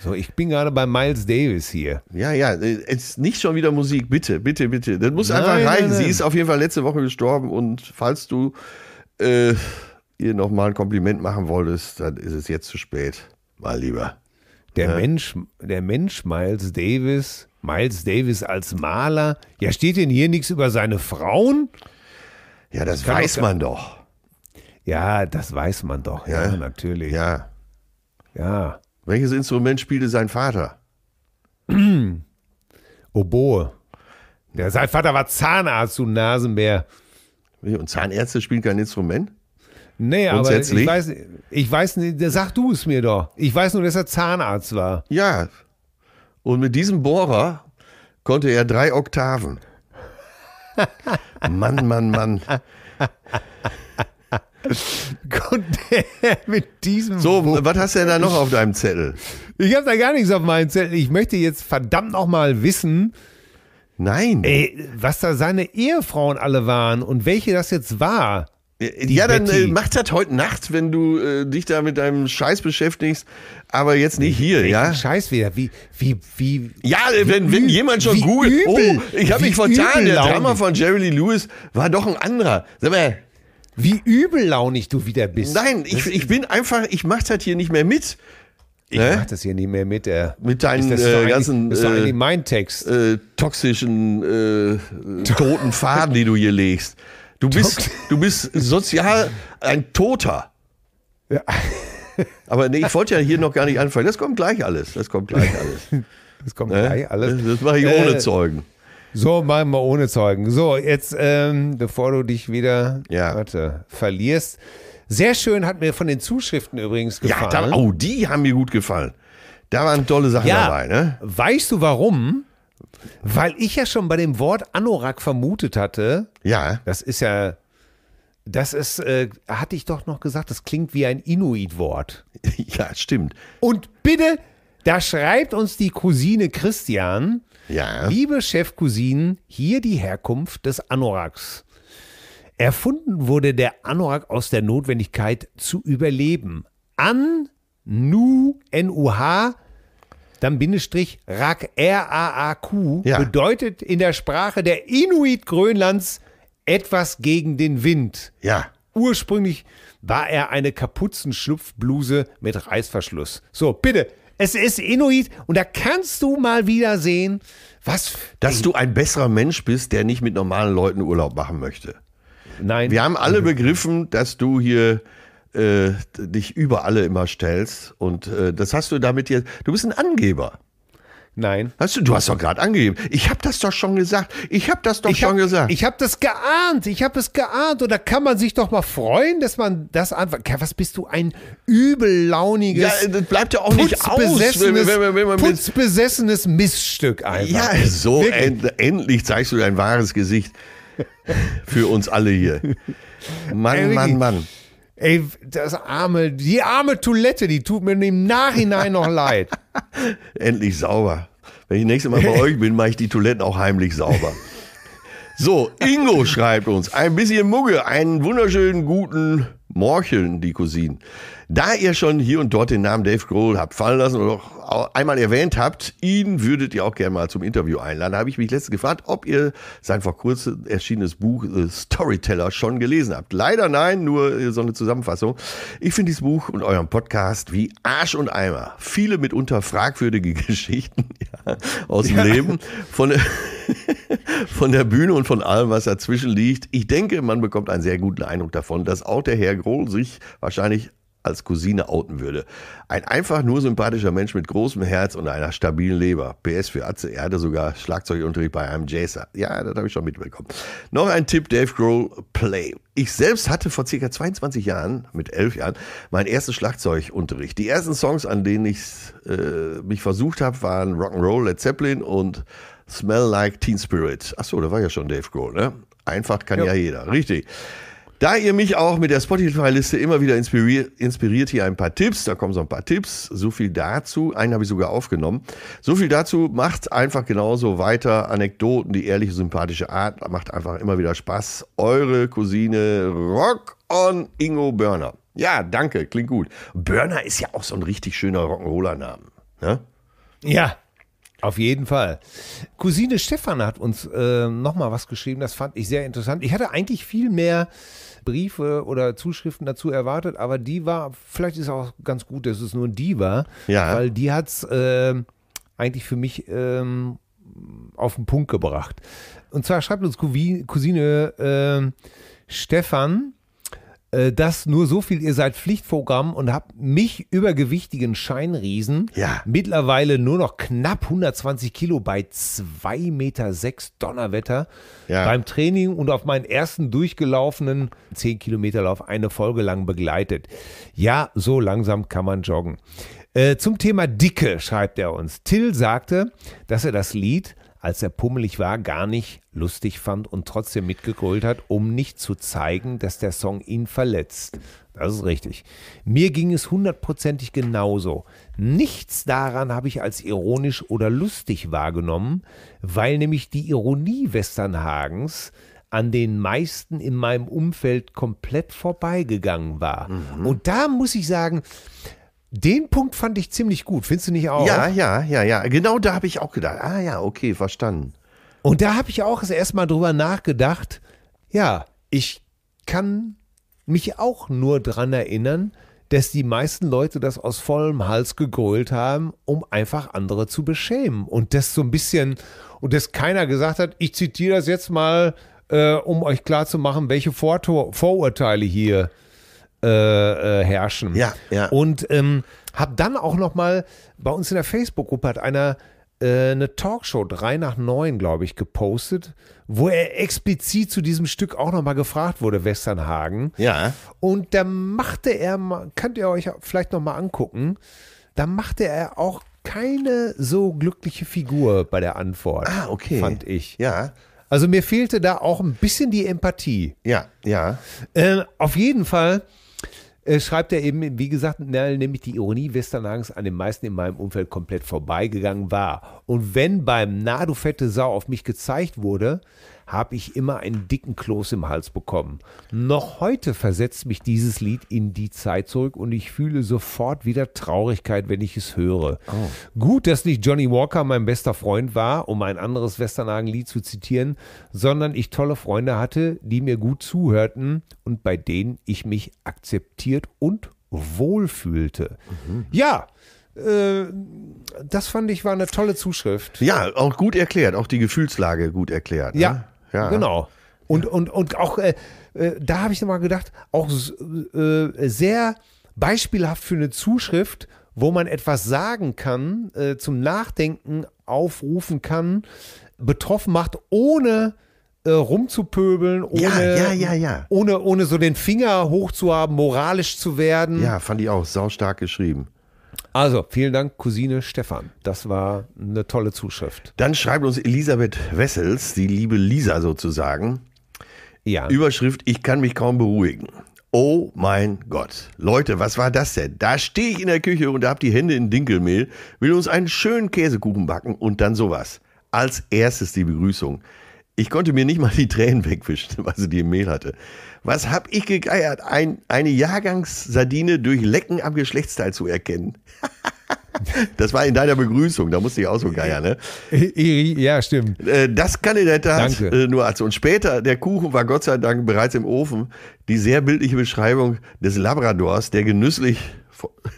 So, ich bin gerade bei Miles Davis hier. Ja, ja, ist nicht schon wieder Musik, bitte, bitte, bitte. Das muss nein, einfach reichen. Nein, nein. Sie ist auf jeden Fall letzte Woche gestorben und falls du äh, ihr nochmal ein Kompliment machen wolltest, dann ist es jetzt zu spät. Mal lieber. Der ja. Mensch, der Mensch Miles Davis, Miles Davis als Maler, ja, steht denn hier nichts über seine Frauen? Ja, das, das weiß man doch. Ja, das weiß man doch. Ja, ja natürlich. Ja. Ja. Welches Instrument spielte sein Vater? Oboe. Ja, sein Vater war Zahnarzt und Nasenbär. Und Zahnärzte spielen kein Instrument? Nee, aber ich weiß, ich weiß nicht, sag du es mir doch. Ich weiß nur, dass er Zahnarzt war. Ja. Und mit diesem Bohrer konnte er drei Oktaven. Mann, Mann, Mann. Und mit diesem. So, Wort. was hast du denn da noch auf deinem Zettel? Ich habe da gar nichts auf meinem Zettel. Ich möchte jetzt verdammt nochmal wissen. Nein. Ey, was da seine Ehefrauen alle waren und welche das jetzt war. Äh, die ja, dann Betty. Äh, mach das halt heute Nacht, wenn du äh, dich da mit deinem Scheiß beschäftigst, aber jetzt nicht hier, ja? Scheiß wieder, wie, wie, wie. Ja, äh, wie wenn, wenn jemand schon gut. Oh, ich habe mich vertan, der Drama von Jerry Lee Lewis war doch ein anderer. Sag mal. Wie übellaunig du wieder bist. Nein, ich, ich bin einfach, ich mach das halt hier nicht mehr mit. Ich ne? mach das hier nicht mehr mit. Äh. Mit deinen äh, ganzen äh, mein Text. Äh, toxischen äh, toten Faden, die du hier legst. Du bist, du bist sozial ein Toter. Ja. Aber nee, ich wollte ja hier noch gar nicht anfangen. Das kommt gleich alles. Das kommt gleich alles. Das kommt ne? gleich alles. Das, mache ich ohne äh, Zeugen. So, machen wir ohne Zeugen. So, jetzt, ähm, bevor du dich wieder ja. warte, verlierst. Sehr schön hat mir von den Zuschriften übrigens gefallen. Ja, da, oh, die haben mir gut gefallen. Da waren tolle Sachen ja. dabei, ne? Weißt du warum? Weil ich ja schon bei dem Wort Anorak vermutet hatte. Ja. Das ist ja. Das ist, äh, hatte ich doch noch gesagt, das klingt wie ein Inuit-Wort. Ja, stimmt. Und bitte, da schreibt uns die Cousine Christian. Ja. Liebe Chefcousinen, hier die Herkunft des Anoraks. Erfunden wurde der Anorak aus der Notwendigkeit zu überleben. An, Nu, N-U-H, dann Bindestrich RAK, R-A-A-Q, ja. bedeutet in der Sprache der Inuit Grönlands etwas gegen den Wind. Ja. Ursprünglich war er eine Kapuzenschlupfbluse mit Reißverschluss. So, bitte, es ist Inuit und da kannst du mal wieder sehen, was. Dass du ein besserer Mensch bist, der nicht mit normalen Leuten Urlaub machen möchte. Nein. Wir haben alle mhm. begriffen, dass du hier äh, dich über alle immer stellst. Und äh, das hast du damit jetzt. Du bist ein Angeber. Nein. Hast du, du hast doch gerade angegeben. Ich habe das doch schon gesagt. Ich habe das doch ich schon hab, gesagt. Ich habe das geahnt. Ich habe es geahnt. Und da kann man sich doch mal freuen, dass man das einfach. Was bist du ein übellauniges. Ja, das bleibt ja auch nicht aus. Wenn, wenn, wenn, man putzbesessenes Missstück einfach. Ja, so end, endlich zeigst du dein wahres Gesicht für uns alle hier. Mann, äh, Mann, Mann. Ey, das arme, die arme Toilette, die tut mir im Nachhinein noch leid. Endlich sauber. Wenn ich nächstes Mal bei euch bin, mache ich die Toiletten auch heimlich sauber. So, Ingo schreibt uns, ein bisschen Mugge, einen wunderschönen guten Morcheln, die Cousine. Da ihr schon hier und dort den Namen Dave Grohl habt fallen lassen oder auch einmal erwähnt habt, ihn würdet ihr auch gerne mal zum Interview einladen. Da habe ich mich letztens gefragt, ob ihr sein vor kurzem erschienenes Buch The äh, Storyteller schon gelesen habt. Leider nein, nur äh, so eine Zusammenfassung. Ich finde dieses Buch und euren Podcast wie Arsch und Eimer. Viele mitunter fragwürdige Geschichten ja, aus dem ja. Leben von, von der Bühne und von allem, was dazwischen liegt. Ich denke, man bekommt einen sehr guten Eindruck davon, dass auch der Herr Grohl sich wahrscheinlich als Cousine outen würde. Ein einfach nur sympathischer Mensch mit großem Herz und einer stabilen Leber. PS für Atze, er hatte sogar Schlagzeugunterricht bei einem Jacer. Ja, das habe ich schon mitbekommen. Noch ein Tipp, Dave Grohl, Play. Ich selbst hatte vor ca. 22 Jahren, mit 11 Jahren, meinen ersten Schlagzeugunterricht. Die ersten Songs, an denen ich äh, mich versucht habe, waren Rock'n'Roll, Led Zeppelin und Smell Like Teen Spirit. Achso, da war ja schon Dave Grohl, ne? Einfach kann ja, ja jeder, richtig. Da ihr mich auch mit der Spotify-Liste immer wieder inspiriert, inspiriert, hier ein paar Tipps, da kommen so ein paar Tipps, so viel dazu, einen habe ich sogar aufgenommen. So viel dazu, macht einfach genauso weiter. Anekdoten, die ehrliche, sympathische Art, macht einfach immer wieder Spaß. Eure Cousine Rock on Ingo Börner. Ja, danke, klingt gut. Börner ist ja auch so ein richtig schöner Rock'n'Roller-Name. Ne? Ja, auf jeden Fall. Cousine Stefan hat uns äh, nochmal was geschrieben, das fand ich sehr interessant. Ich hatte eigentlich viel mehr Briefe oder Zuschriften dazu erwartet, aber die war, vielleicht ist auch ganz gut, dass es nur die war, ja. weil die hat es äh, eigentlich für mich ähm, auf den Punkt gebracht. Und zwar schreibt uns Cousine äh, Stefan, äh, das nur so viel, ihr seid Pflichtprogramm und habt mich übergewichtigen Scheinriesen ja. mittlerweile nur noch knapp 120 Kilo bei 2,6 Meter sechs Donnerwetter ja. beim Training und auf meinen ersten durchgelaufenen 10 Kilometer Lauf eine Folge lang begleitet. Ja, so langsam kann man joggen. Äh, zum Thema Dicke schreibt er uns. Till sagte, dass er das Lied als er pummelig war, gar nicht lustig fand und trotzdem mitgegrölt hat, um nicht zu zeigen, dass der Song ihn verletzt. Das ist richtig. Mir ging es hundertprozentig genauso. Nichts daran habe ich als ironisch oder lustig wahrgenommen, weil nämlich die Ironie Westernhagens an den meisten in meinem Umfeld komplett vorbeigegangen war. Mhm. Und da muss ich sagen, den Punkt fand ich ziemlich gut, findest du nicht auch? Ja, ja, ja, ja. Genau da habe ich auch gedacht. Ah ja, okay, verstanden. Und da habe ich auch erstmal drüber nachgedacht, ja, ich kann mich auch nur dran erinnern, dass die meisten Leute das aus vollem Hals gegrölt haben, um einfach andere zu beschämen. Und das so ein bisschen, und dass keiner gesagt hat, ich zitiere das jetzt mal, äh, um euch klarzumachen, welche Vortor Vorurteile hier äh, äh, äh, herrschen. Ja, ja. Und ähm, habe dann auch noch mal bei uns in der Facebook-Gruppe hat einer äh, eine Talkshow drei nach neun, glaube ich, gepostet, wo er explizit zu diesem Stück auch nochmal gefragt wurde, Westernhagen. Ja. Und da machte er, könnt ihr euch vielleicht nochmal angucken, da machte er auch keine so glückliche Figur bei der Antwort. Ah, okay. Fand ich. Ja. Also mir fehlte da auch ein bisschen die Empathie. Ja, ja. Äh, auf jeden Fall äh, schreibt er eben, wie gesagt, nämlich die Ironie Westernhagens an den meisten in meinem Umfeld komplett vorbeigegangen war. Und wenn beim Na, fette Sau auf mich gezeigt wurde, habe ich immer einen dicken Kloß im Hals bekommen. Noch heute versetzt mich dieses Lied in die Zeit zurück und ich fühle sofort wieder Traurigkeit, wenn ich es höre. Oh. Gut, dass nicht Johnny Walker mein bester Freund war, um ein anderes Westernhagen-Lied zu zitieren, sondern ich tolle Freunde hatte, die mir gut zuhörten und bei denen ich mich akzeptiert und wohlfühlte. Mhm. Ja, äh, das fand ich war eine tolle Zuschrift. Ja, auch gut erklärt, auch die Gefühlslage gut erklärt. Ne? Ja, ja. Genau. Und, ja. und, und auch, äh, äh da habe ich nochmal gedacht, auch äh, sehr beispielhaft für eine Zuschrift, wo man etwas sagen kann, äh, zum Nachdenken aufrufen kann, betroffen macht, ohne äh, rumzupöbeln, ohne, ja, ja, ja, Ohne, ohne so den Finger hochzuhaben, moralisch zu werden. Ja, fand ich auch saustark geschrieben. Also, vielen Dank, Cousine Stefan. Das war eine tolle Zuschrift. Dann schreibt uns Elisabeth Wessels, die liebe Lisa sozusagen. Ja. Überschrift: Ich kann mich kaum beruhigen. Oh mein Gott. Leute, was war das denn? Da stehe ich in der Küche und habe die Hände in Dinkelmehl, will uns einen schönen Käsekuchen backen und dann sowas. Als erstes die Begrüßung. Ich konnte mir nicht mal die Tränen wegwischen, weil sie die im Mehl hatte. Was hab ich gegeiert? Ein, eine Jahrgangssardine durch Lecken am Geschlechtsteil zu erkennen. Das war in deiner Begrüßung, da musste ich auch so geiern, ne? Ja, stimmt. Äh, das kann in der Tat Danke. Äh, nur als. Und später, der Kuchen war Gott sei Dank bereits im Ofen. Die sehr bildliche Beschreibung des Labradors, der genüsslich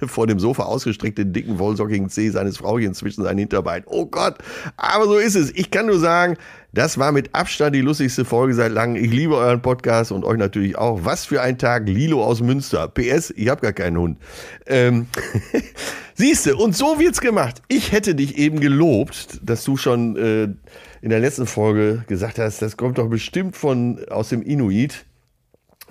vor dem Sofa ausgestreckt den dicken, wollsockigen Zeh seines Frauchens zwischen seinen Hinterbeinen. Oh Gott, aber so ist es. Ich kann nur sagen, das war mit Abstand die lustigste Folge seit langem. Ich liebe euren Podcast und euch natürlich auch. Was für ein Tag, Lilo aus Münster. PS, ich habe gar keinen Hund. Ähm, Siehste, und so wird's gemacht. Ich hätte dich eben gelobt, dass du schon äh, in der letzten Folge gesagt hast, das kommt doch bestimmt von aus dem Inuit.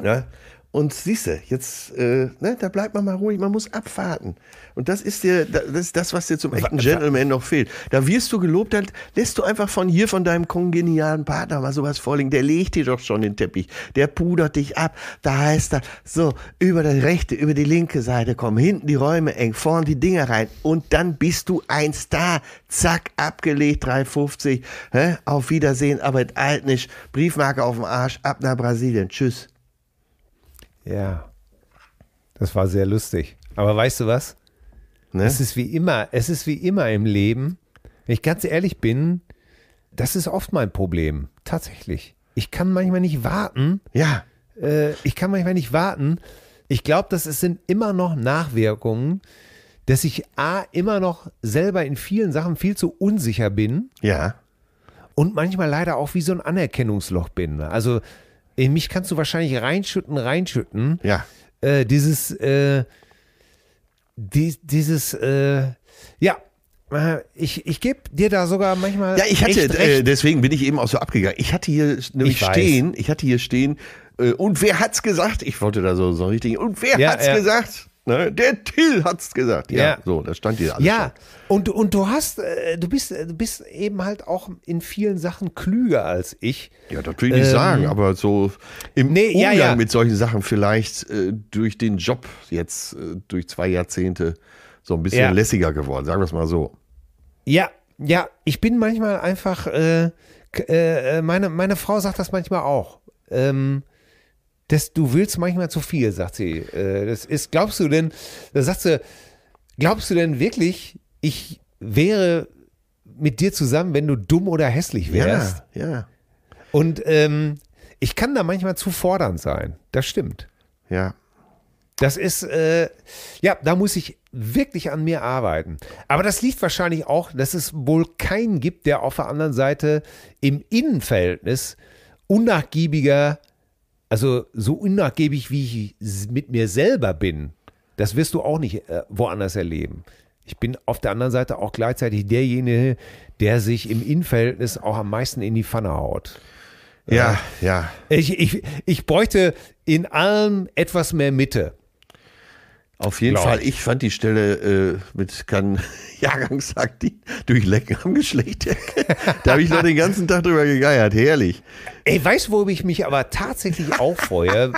Ja? Ne? Und siehste, jetzt, äh, ne, da bleibt man mal ruhig, man muss abwarten. Und das ist dir, das ist das, was dir zum echten Gentleman noch fehlt. Da wirst du gelobt, dann lässt du einfach von hier, von deinem kongenialen Partner mal sowas vorlegen. Der legt dir doch schon den Teppich. Der pudert dich ab. Da heißt er, so, über die rechte, über die linke Seite kommen, hinten die Räume eng, vorn die Dinger rein. Und dann bist du ein Star. Zack, abgelegt, 3,50. Hä? Auf Wiedersehen, aber alt nicht. Briefmarke auf dem Arsch, ab nach Brasilien. Tschüss. Ja. Das war sehr lustig. Aber weißt du was? Ne? Es ist wie immer, es ist wie immer im Leben. Wenn ich ganz ehrlich bin, das ist oft mein Problem. Tatsächlich. Ich kann manchmal nicht warten. Ja. Äh, ich kann manchmal nicht warten. Ich glaube, dass es sind immer noch Nachwirkungen, dass ich A, immer noch selber in vielen Sachen viel zu unsicher bin. Ja. Und manchmal leider auch wie so ein Anerkennungsloch bin. Ne? Also in mich kannst du wahrscheinlich reinschütten, reinschütten. Ja. Äh, dieses, äh, die, dieses, äh, ja, äh, ich, ich gebe dir da sogar manchmal. Ja, ich hatte, äh, deswegen bin ich eben auch so abgegangen. Ich hatte hier nämlich ich stehen, ich hatte hier stehen, äh, und wer hat's gesagt? Ich wollte da so, so richtig, und wer ja, hat's ja. gesagt? Ne? Der Till hat es gesagt. Ja, ja. so, da stand hier alles. Ja, da. und, und du hast, äh, du bist, äh, du bist eben halt auch in vielen Sachen klüger als ich. Ja, das will ich ähm, nicht sagen, aber so im nee, Umgang ja, ja. mit solchen Sachen vielleicht äh, durch den Job jetzt äh, durch zwei Jahrzehnte so ein bisschen lässiger geworden, sagen wir es mal so. Ja, ja, ich bin manchmal einfach, äh, äh, meine, meine Frau sagt das manchmal auch. Ähm, das, du willst manchmal zu viel, sagt sie. Äh, das ist, glaubst du denn, da sagt sie, glaubst du denn wirklich, ich wäre mit dir zusammen, wenn du dumm oder hässlich wärst? Ja, ja. Und ähm, ich kann da manchmal zu fordernd sein. Das stimmt. Ja. Das ist, äh, ja, da muss ich wirklich an mir arbeiten. Aber das liegt wahrscheinlich auch, dass es wohl keinen gibt, der auf der anderen Seite im Innenverhältnis unnachgiebiger also so unnachgiebig, wie ich mit mir selber bin, das wirst du auch nicht äh, woanders erleben. Ich bin auf der anderen Seite auch gleichzeitig derjenige, der sich im Innenverhältnis auch am meisten in die Pfanne haut. Ja, äh, ja. Ich, ich, ich bräuchte in allem etwas mehr Mitte. Auf jeden Fall, ich fand die Stelle äh, mit kann Jahrgang sagt die durch Lecken am Geschlecht. da habe ich noch den ganzen Tag drüber gegeiert. Herrlich. Ey, weißt du, worüber ich mich aber tatsächlich auch freue?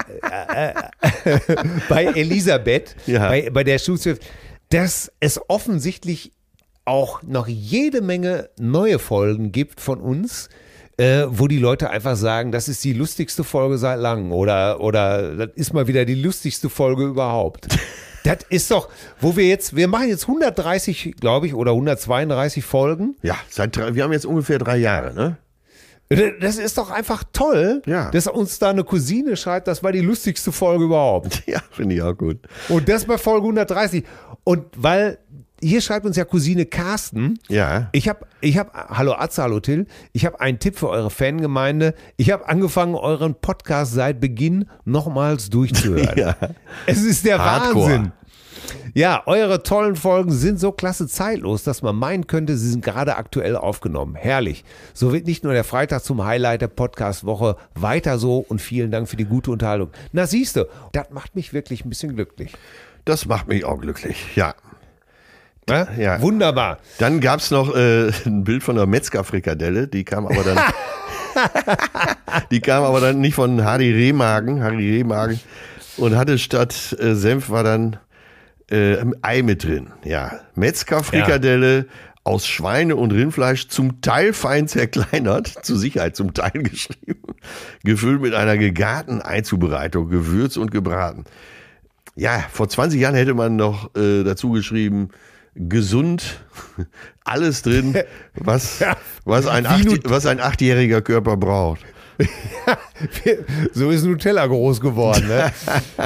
Äh, äh, äh, bei Elisabeth, ja. bei, bei der Schulschrift, dass es offensichtlich auch noch jede Menge neue Folgen gibt von uns, äh, wo die Leute einfach sagen, das ist die lustigste Folge seit langem oder, oder das ist mal wieder die lustigste Folge überhaupt. Das ist doch, wo wir jetzt, wir machen jetzt 130, glaube ich, oder 132 Folgen. Ja, seit wir haben jetzt ungefähr drei Jahre, ne? Äh, das ist doch einfach toll, ja. dass uns da eine Cousine schreibt, das war die lustigste Folge überhaupt. Ja, finde ich auch gut. Und das bei Folge 130. Und weil hier schreibt uns ja Cousine Carsten. Ja. Ich habe, ich habe, hallo Atze, hallo Till. Ich habe einen Tipp für eure Fangemeinde. Ich habe angefangen, euren Podcast seit Beginn nochmals durchzuhören. ja. Es ist der Hardcore. Wahnsinn. Ja, eure tollen Folgen sind so klasse zeitlos, dass man meinen könnte, sie sind gerade aktuell aufgenommen. Herrlich. So wird nicht nur der Freitag zum Highlight der Podcast-Woche. Weiter so und vielen Dank für die gute Unterhaltung. Na siehst du, das macht mich wirklich ein bisschen glücklich. Das macht mich auch glücklich, ja. Ja? ja. Wunderbar. Dann gab es noch äh, ein Bild von einer Metzgerfrikadelle, die kam aber dann. die kam aber dann nicht von Harry Rehmagen. Harry Rehmagen. Und hatte statt äh, Senf war dann äh, Ei mit drin. Ja, Metzgerfrikadelle ja. aus Schweine- und Rindfleisch, zum Teil fein zerkleinert, zur Sicherheit zum Teil geschrieben, gefüllt mit einer gegarten Eizubereitung, gewürzt und gebraten. Ja, vor 20 Jahren hätte man noch äh, dazu geschrieben, gesund, alles drin, was, ja. was ein achtjähriger Körper braucht. so ist Nutella groß geworden. Ne?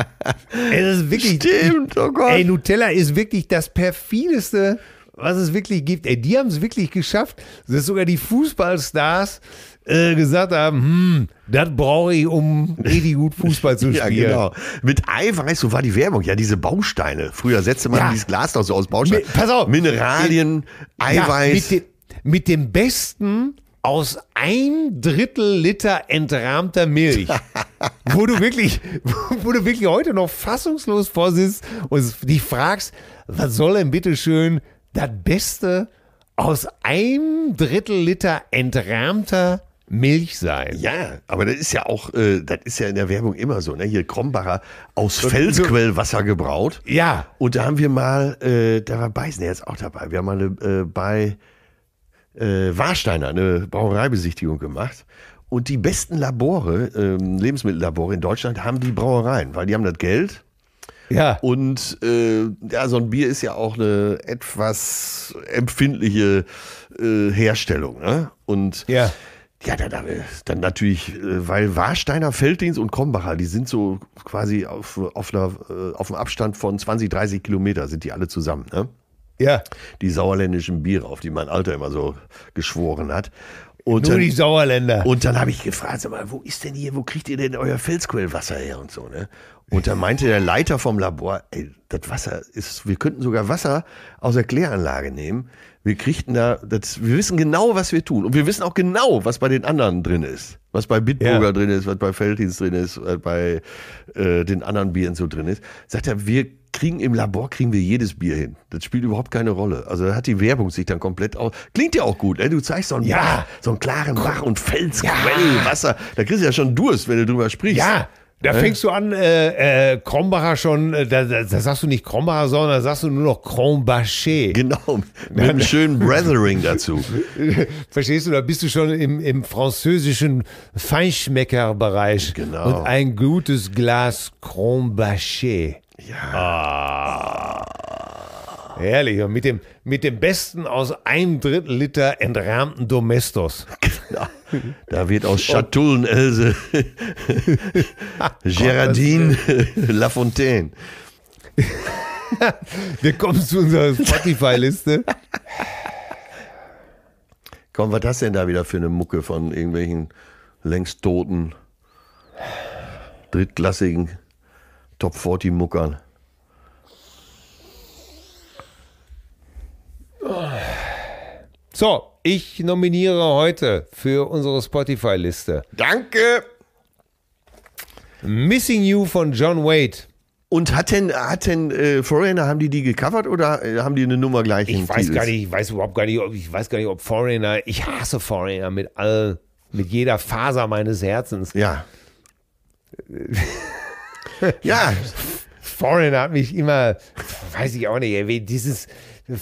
es ist wirklich, Stimmt, oh Gott. Ey, Nutella ist wirklich das perfideste, was es wirklich gibt. Ey, die haben es wirklich geschafft, dass sogar die Fußballstars äh, gesagt haben, hm, das brauche ich, um richtig gut Fußball zu spielen. ja, genau. Mit Eiweiß, so war die Werbung. Ja, diese Bausteine. Früher setzte man ja. dieses Glas doch so aus Bausteinen. Pass auf. Mineralien, mit, Eiweiß. Ja, mit, de, mit dem besten aus ein Drittel Liter entrahmter Milch, wo du wirklich, wo du wirklich heute noch fassungslos vorsitzt und dich fragst, was soll denn bitte schön das Beste aus einem Drittel Liter entrahmter Milch sein. Ja, aber das ist ja auch, äh, das ist ja in der Werbung immer so, ne? Hier Krombacher aus Felsquellwasser gebraut. Ja. Und da haben wir mal, äh, da war Beisner jetzt auch dabei. Wir haben mal eine äh, bei äh, Warsteiner eine Brauereibesichtigung gemacht. Und die besten Labore, ähm, Lebensmittellabore in Deutschland haben die Brauereien, weil die haben das Geld. Ja. Und äh, ja, so ein Bier ist ja auch eine etwas empfindliche äh, Herstellung. Ne? Und ja. Ja, dann, dann natürlich, äh, weil Warsteiner, Felddienst und Krombacher, die sind so quasi auf, auf, einer, äh, auf einem Abstand von 20, 30 Kilometer, sind die alle zusammen. Ne? Ja. Die sauerländischen Biere, auf die mein Alter immer so geschworen hat. Und Nur dann, die Sauerländer. Und dann habe ich gefragt, sag mal, wo ist denn hier, wo kriegt ihr denn euer Felsquellwasser her und so, ne? Und dann meinte der Leiter vom Labor, ey, das Wasser ist, wir könnten sogar Wasser aus der Kläranlage nehmen. Wir kriegten da, das, wir wissen genau, was wir tun. Und wir wissen auch genau, was bei den anderen drin ist. Was bei Bitburger ja. drin ist, was bei Felddienst drin ist, was bei äh, den anderen Bieren so drin ist. Sagt er, wir kriegen im Labor kriegen wir jedes Bier hin. Das spielt überhaupt keine Rolle. Also da hat die Werbung sich dann komplett aus. Klingt ja auch gut, ey? Ne? du zeigst so einen ja. Bach, so einen klaren Bach und Felsquell, ja. Wasser. Da kriegst du ja schon Durst, wenn du drüber sprichst. Ja. Da ne? fängst du an, äh, äh, Krombacher schon, äh, da, da, da, sagst du nicht Krombacher, sondern da sagst du nur noch Krombacher. Genau, mit einem schönen Brethering dazu. Verstehst du, da bist du schon im, im französischen Feinschmeckerbereich. Genau. Und ein gutes Glas Krombacher. Ja. Oh. Ah. Herrlich. Und mit dem, mit dem Besten aus einem Drittel Liter entrahmten Domestos. Genau. da wird aus Schatullen Else, Gerardine Lafontaine. Wir kommen zu unserer Spotify-Liste. Komm, was das denn da wieder für eine Mucke von irgendwelchen längst toten, drittklassigen Top 40 Muckern. So, ich nominiere heute für unsere Spotify-Liste. Danke! Missing You von John Wade. Und hat denn, hat denn äh, Foreigner, haben die die gecovert oder äh, haben die eine Nummer gleich? Ich weiß Titel? gar nicht, ich weiß überhaupt gar nicht, ob, ich weiß gar nicht, ob Foreigner, ich hasse Foreigner mit all, mit jeder Faser meines Herzens. Ja. ja, Foreigner hat mich immer, weiß ich auch nicht, dieses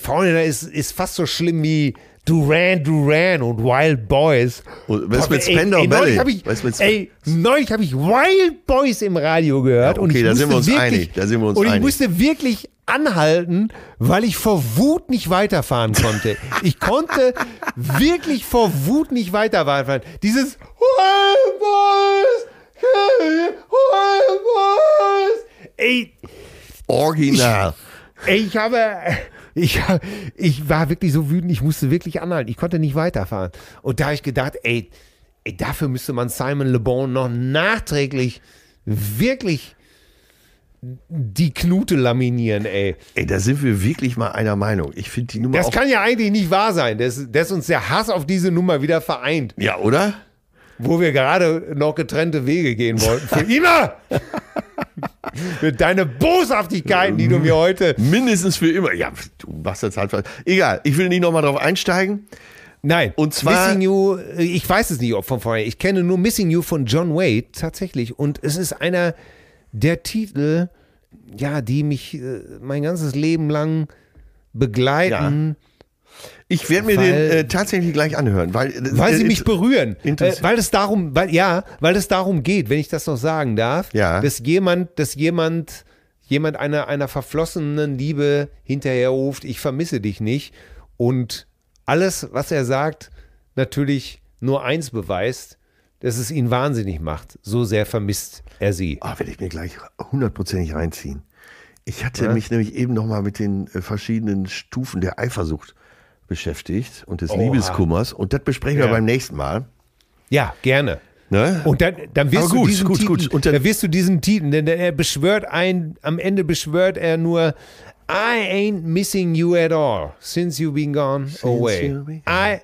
Foreigner ist, ist fast so schlimm wie Duran Duran und Wild Boys. Und was mit Spender hab Valley? Ey, neulich habe ich Wild Boys im Radio gehört. Ja, okay, und ich da sind wir uns wirklich, einig. Da sind wir uns und ich einig. musste wirklich anhalten, weil ich vor Wut nicht weiterfahren konnte. ich konnte wirklich vor Wut nicht weiterfahren. Dieses Wild Boys! was? Ey. Original. Ich, ich habe. Ich, ich war wirklich so wütend, ich musste wirklich anhalten. Ich konnte nicht weiterfahren. Und da habe ich gedacht, ey, ey, dafür müsste man Simon Le Bon noch nachträglich wirklich die Knute laminieren, ey. Ey, da sind wir wirklich mal einer Meinung. Ich finde die Nummer. Das kann ja eigentlich nicht wahr sein, dass, dass uns der Hass auf diese Nummer wieder vereint. Ja, oder? wo wir gerade noch getrennte Wege gehen wollten. Für immer! Mit deinen Boshaftigkeiten, die du mir heute. Mindestens für immer. Ja, du machst jetzt halt. Egal, ich will nicht nochmal drauf einsteigen. Nein, und zwar Missing You, ich weiß es nicht von vorher. Ich kenne nur Missing You von John Wade tatsächlich und es ist einer der Titel, ja, die mich äh, mein ganzes Leben lang begleiten. Ja ich werde mir weil, den äh, tatsächlich gleich anhören, weil äh, weil äh, sie mich berühren, äh, weil es darum, weil ja, weil es darum geht, wenn ich das noch sagen darf, ja. dass jemand, dass jemand jemand einer einer verflossenen Liebe hinterher ruft, ich vermisse dich nicht und alles, was er sagt, natürlich nur eins beweist, dass es ihn wahnsinnig macht. So sehr vermisst er sie. Ah, oh, werde ich mir gleich hundertprozentig reinziehen. Ich hatte ja? mich nämlich eben noch mal mit den äh, verschiedenen Stufen der Eifersucht beschäftigt und des Oha. Liebeskummers. Und das besprechen ja. wir beim nächsten Mal. Ja, gerne. Ne? Und dann, dann wirst gut, du diesen gut, Titel, gut. dann, wirst du diesen Titel, denn er beschwört ein, am Ende beschwört er nur, I ain't missing you at all since you've been gone since away. Been I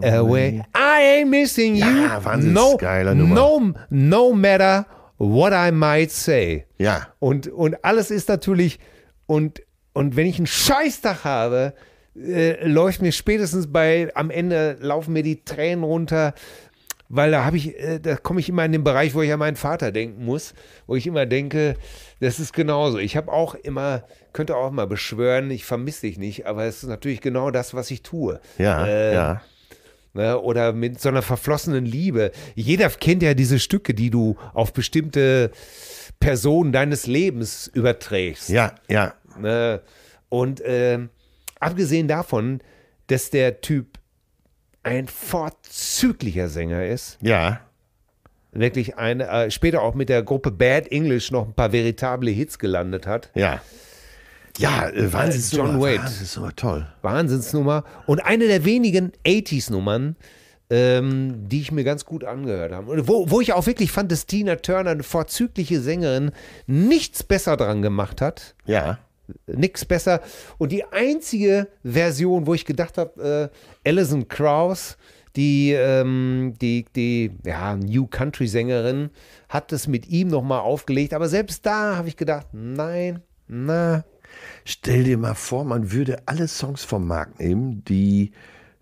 away. I ain't missing ja, you. Wahnsinn, no, geiler No, no matter what I might say. Ja. Und, und alles ist natürlich, und, und wenn ich einen Scheißtag habe, äh, läuft mir spätestens bei, am Ende laufen mir die Tränen runter, weil da habe ich, äh, da komme ich immer in den Bereich, wo ich an meinen Vater denken muss, wo ich immer denke, das ist genauso. Ich habe auch immer, könnte auch mal beschwören, ich vermisse dich nicht, aber es ist natürlich genau das, was ich tue. Ja, äh, ja. Ne, oder mit so einer verflossenen Liebe. Jeder kennt ja diese Stücke, die du auf bestimmte Personen deines Lebens überträgst. Ja, ja. Ne, und ähm, Abgesehen davon, dass der Typ ein vorzüglicher Sänger ist. Ja. Wirklich eine, äh, später auch mit der Gruppe Bad English noch ein paar veritable Hits gelandet hat. Ja. Ja, äh, äh Wahnsinnsnummer. John Wade. Wahnsinnsnummer, toll. Wahnsinnsnummer. Und eine der wenigen 80s-Nummern, ähm, die ich mir ganz gut angehört habe. wo, wo ich auch wirklich fand, dass Tina Turner, eine vorzügliche Sängerin, nichts besser dran gemacht hat. Ja nichts besser. Und die einzige Version, wo ich gedacht habe, äh, Alison Krauss, die, ähm, die, die ja, New Country-Sängerin, hat es mit ihm nochmal aufgelegt. Aber selbst da habe ich gedacht, nein, na. Stell dir mal vor, man würde alle Songs vom Markt nehmen, die,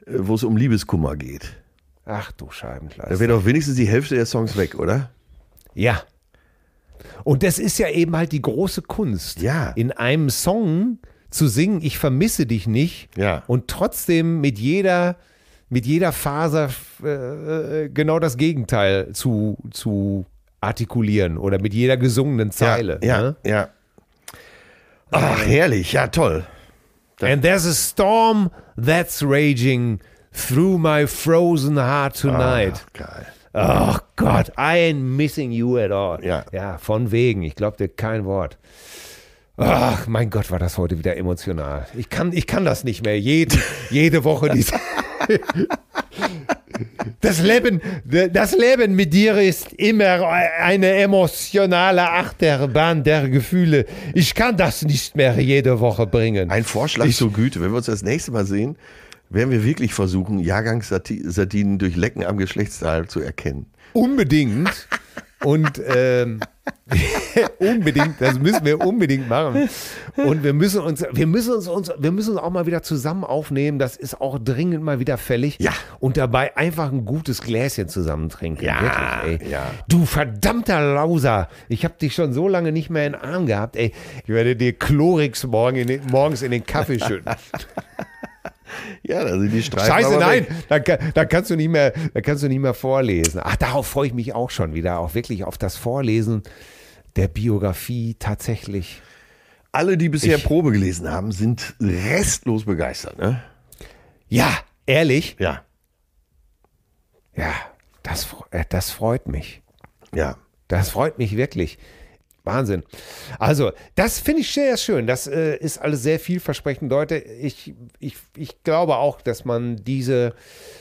äh, wo es um Liebeskummer geht. Ach du Scheibenkleister. Da wäre doch wenigstens die Hälfte der Songs weg, oder? Ja, und das ist ja eben halt die große Kunst. Ja. In einem Song zu singen, ich vermisse dich nicht. Ja. Und trotzdem mit jeder, mit jeder Faser äh, äh genau das Gegenteil zu, zu artikulieren oder mit jeder gesungenen Zeile. Ja, ne? ja, ja. Ach, herrlich, ja, toll. And there's a storm that's raging through my frozen heart ah, tonight. Ach, geil. Oh Gott, I ain't missing you at all. Ja, ja von wegen. Ich glaubte kein Wort. Ach, mein Gott, war das heute wieder emotional. Ich kann, ich kann das nicht mehr. Jede, jede Woche diese. Das Leben, das Leben mit dir ist immer eine emotionale Achterbahn der Gefühle. Ich kann das nicht mehr jede Woche bringen. Ein Vorschlag ich, zur Güte, wenn wir uns das nächste Mal sehen, werden wir wirklich versuchen, Jahrgangssardinen durch Lecken am Geschlechtsteil zu erkennen. Unbedingt. Und ähm, unbedingt, das müssen wir unbedingt machen. Und wir müssen uns, wir müssen uns, uns, wir müssen uns auch mal wieder zusammen aufnehmen. Das ist auch dringend mal wieder fällig. Ja. Und dabei einfach ein gutes Gläschen zusammentrinken. Ja. Wirklich, ja. Du verdammter Lauser. Ich habe dich schon so lange nicht mehr in den Arm gehabt, ey. Ich werde dir Chlorix morgen in den, morgens in den Kaffee schütten. Ja, da sind die Streifen. Scheiße, nein, da, da, kannst du nicht mehr, da kannst du nicht mehr vorlesen. Ach, darauf freue ich mich auch schon wieder, auch wirklich auf das Vorlesen der Biografie tatsächlich. Alle, die bisher ich, Probe gelesen haben, sind restlos begeistert, ne? Ja, ehrlich? Ja. Ja, das, äh, das freut mich. Ja. Das freut mich wirklich. Wahnsinn. Also, das finde ich sehr schön. Das äh, ist alles sehr vielversprechend, Leute. Ich, ich, ich glaube auch, dass man diese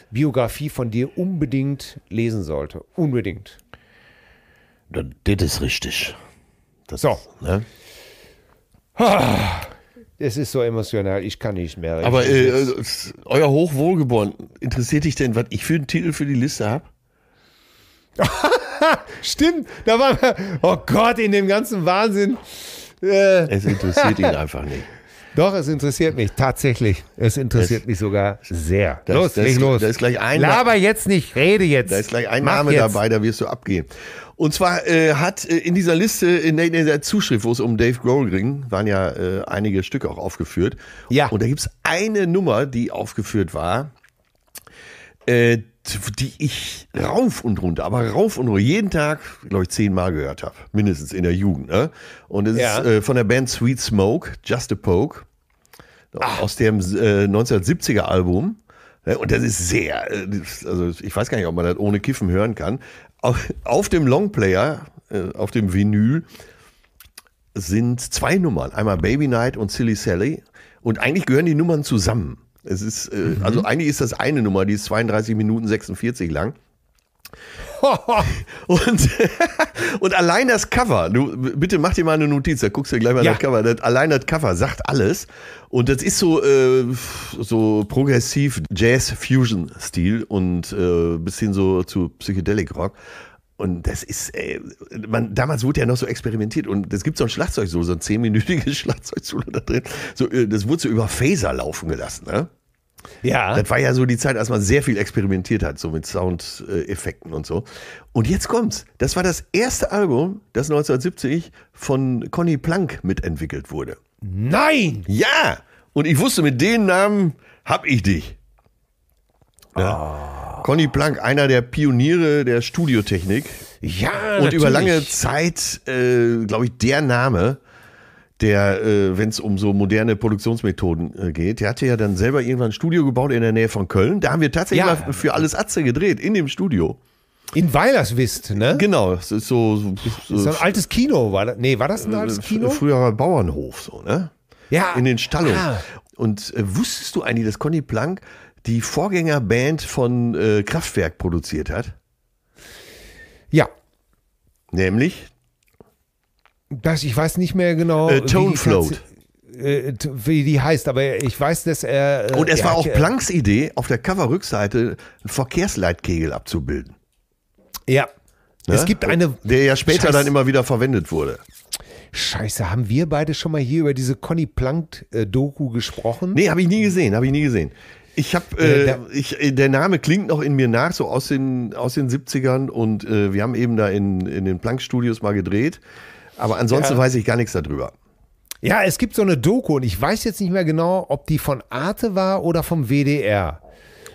Biografie von dir unbedingt lesen sollte. Unbedingt. Das, ist richtig. Das so. ne? Ah, es ist so emotional, ich kann nicht mehr. Aber äh, euer Hochwohlgeboren, interessiert dich denn, was ich für einen Titel für die Liste habe? Stimmt, da war, oh Gott, in dem ganzen Wahnsinn. Äh. Es interessiert ihn einfach nicht. Doch, es interessiert mich tatsächlich. Es interessiert das, mich sogar sehr. Das, los, das, leg los. Da ist gleich ein Laber jetzt nicht, rede jetzt. Da ist gleich ein Mach Name jetzt. dabei, da wirst du abgehen. Und zwar äh, hat äh, in dieser Liste, in der, in der Zuschrift, wo es um Dave Grohl ging, waren ja äh, einige Stücke auch aufgeführt. Ja. Und da gibt es eine Nummer, die aufgeführt war, äh, die ich rauf und runter, aber rauf und runter, jeden Tag, glaube ich, zehnmal gehört habe, mindestens in der Jugend. Ne? Und es ja. ist äh, von der Band Sweet Smoke, Just a Poke, Ach. aus dem äh, 1970er Album. Ne? Und das ist sehr, äh, also ich weiß gar nicht, ob man das ohne Kiffen hören kann. Auf, auf dem Longplayer, äh, auf dem Vinyl, sind zwei Nummern, einmal Baby Night und Silly Sally. Und eigentlich gehören die Nummern zusammen. Es ist, äh, mhm. also eigentlich ist das eine Nummer, die ist 32 Minuten 46 lang. und, und allein das Cover, du, bitte mach dir mal eine Notiz, da guckst du dir gleich mal ja. das Cover. Das, allein das Cover sagt alles. Und das ist so, äh, so progressiv Jazz-Fusion-Stil und äh, bisschen so zu Psychedelic Rock. Und das ist, ey, man, damals wurde ja noch so experimentiert und es gibt so ein Schlagzeug, so, so ein zehnminütiges Schlagzeug da drin. So, äh, das wurde so über Phaser laufen gelassen, ne? Ja. Das war ja so die Zeit, als man sehr viel experimentiert hat, so mit Soundeffekten und so. Und jetzt kommt's. Das war das erste Album, das 1970 von Conny Plank mitentwickelt wurde. Nein! Ja! Und ich wusste, mit dem Namen hab ich dich. Ja. Oh. Conny Plank, einer der Pioniere der Studiotechnik. Ja, Und natürlich. über lange Zeit, äh, glaube ich, der Name der, äh, wenn es um so moderne Produktionsmethoden äh, geht, der hatte ja dann selber irgendwann ein Studio gebaut in der Nähe von Köln. Da haben wir tatsächlich ja. mal für alles Atze gedreht, in dem Studio. In Weilerswist, ne? Genau, das ist so. So, das ist ein altes Kino, war das? Nee, war das ein äh, altes Kino? Früherer Bauernhof, so, ne? Ja. In den Stallungen. Ah. Und äh, wusstest du eigentlich, dass Conny Plank die Vorgängerband von äh, Kraftwerk produziert hat? Ja. Nämlich das, ich weiß nicht mehr genau. Äh, Tone Float äh, wie die heißt, aber ich weiß, dass er. Äh, und es er war auch Planks Idee, auf der Coverrückseite einen Verkehrsleitkegel abzubilden. Ja. Ne? Es gibt eine. Der ja später Scheiße. dann immer wieder verwendet wurde. Scheiße, haben wir beide schon mal hier über diese Conny Plank-Doku äh, gesprochen? Nee, habe ich nie gesehen, habe ich nie gesehen. Ich habe, äh, der, Name klingt noch in mir nach, so aus den, aus den 70ern und äh, wir haben eben da in, in den plank studios mal gedreht. Aber ansonsten ja. weiß ich gar nichts darüber. Ja, es gibt so eine Doku und ich weiß jetzt nicht mehr genau, ob die von Arte war oder vom WDR.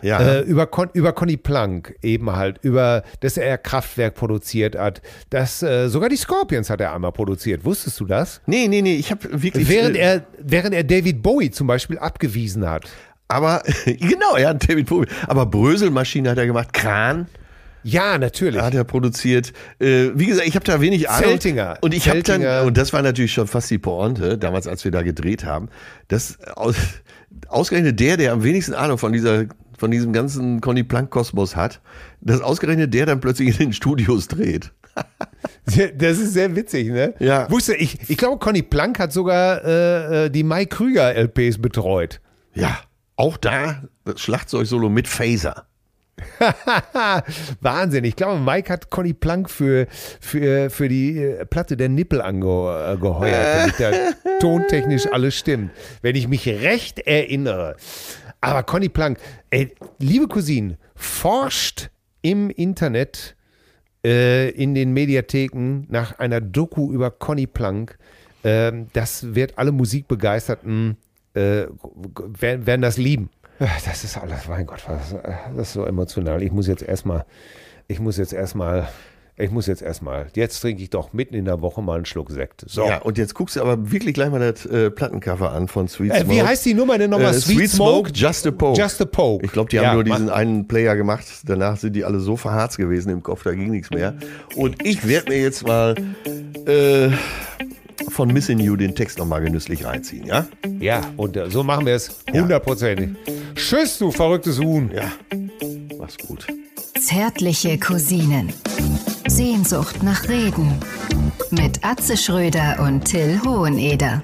Ja. Äh, über, Con, über Conny Plank eben halt, über, dass er Kraftwerk produziert hat. Das, äh, sogar die Scorpions hat er einmal produziert. Wusstest du das? Nee, nee, nee. Ich habe wirklich. Während äh, er, während er David Bowie zum Beispiel abgewiesen hat. Aber, genau, ja, David Bowie. Aber Bröselmaschine hat er gemacht, Kran. Ja, natürlich. Hat er produziert. Äh, wie gesagt, ich habe da wenig Ahnung. Zeltinger. Und ich habe dann, und das war natürlich schon fast die Pointe, damals, als wir da gedreht haben, dass aus, ausgerechnet der, der am wenigsten Ahnung von dieser von diesem ganzen Conny Planck-Kosmos hat, dass ausgerechnet der dann plötzlich in den Studios dreht. das ist sehr witzig, ne? Ja. Wusste ich, ich glaube, Conny Planck hat sogar äh, äh die Mai Krüger LPs betreut. Ja, auch da das Schlagzeug-Solo mit Phaser. Wahnsinn. Ich glaube, Mike hat Conny Plank für, für, für die äh, Platte der Nippel angeheuert, äh, damit da tontechnisch alles stimmt. Wenn ich mich recht erinnere. Aber Conny Plank, ey, liebe Cousine, forscht im Internet äh, in den Mediatheken nach einer Doku über Conny Plank. Ähm, das wird alle Musikbegeisterten äh, werden, werden das lieben. Das ist alles, mein Gott, was, äh, das ist so emotional. Ich muss jetzt erstmal, ich muss jetzt erstmal ich muss jetzt erstmal, jetzt trinke ich doch mitten in der Woche mal einen Schluck Sekt. So. Ja, und jetzt guckst du aber wirklich gleich mal das äh, Plattencover an von Sweet Smoke. Äh, wie heißt die Nummer denn nochmal? Äh, Sweet, Sweet Smoke, Smoke, Just a Poke. Just a Poke. Ich glaube, die ja, haben nur diesen einen Player gemacht. Danach sind die alle so verharzt gewesen im Kopf, da ging nichts mehr. Und ich werde mir jetzt mal äh, von Missing You den Text nochmal genüsslich reinziehen, ja? Ja, und äh, so machen wir es. Hundertprozentig. Ja. Tschüss, du verrücktes Huhn. Ja, mach's gut. Zärtliche Cousinen. Sehnsucht nach Reden. Mit Atze Schröder und Till Hoheneder.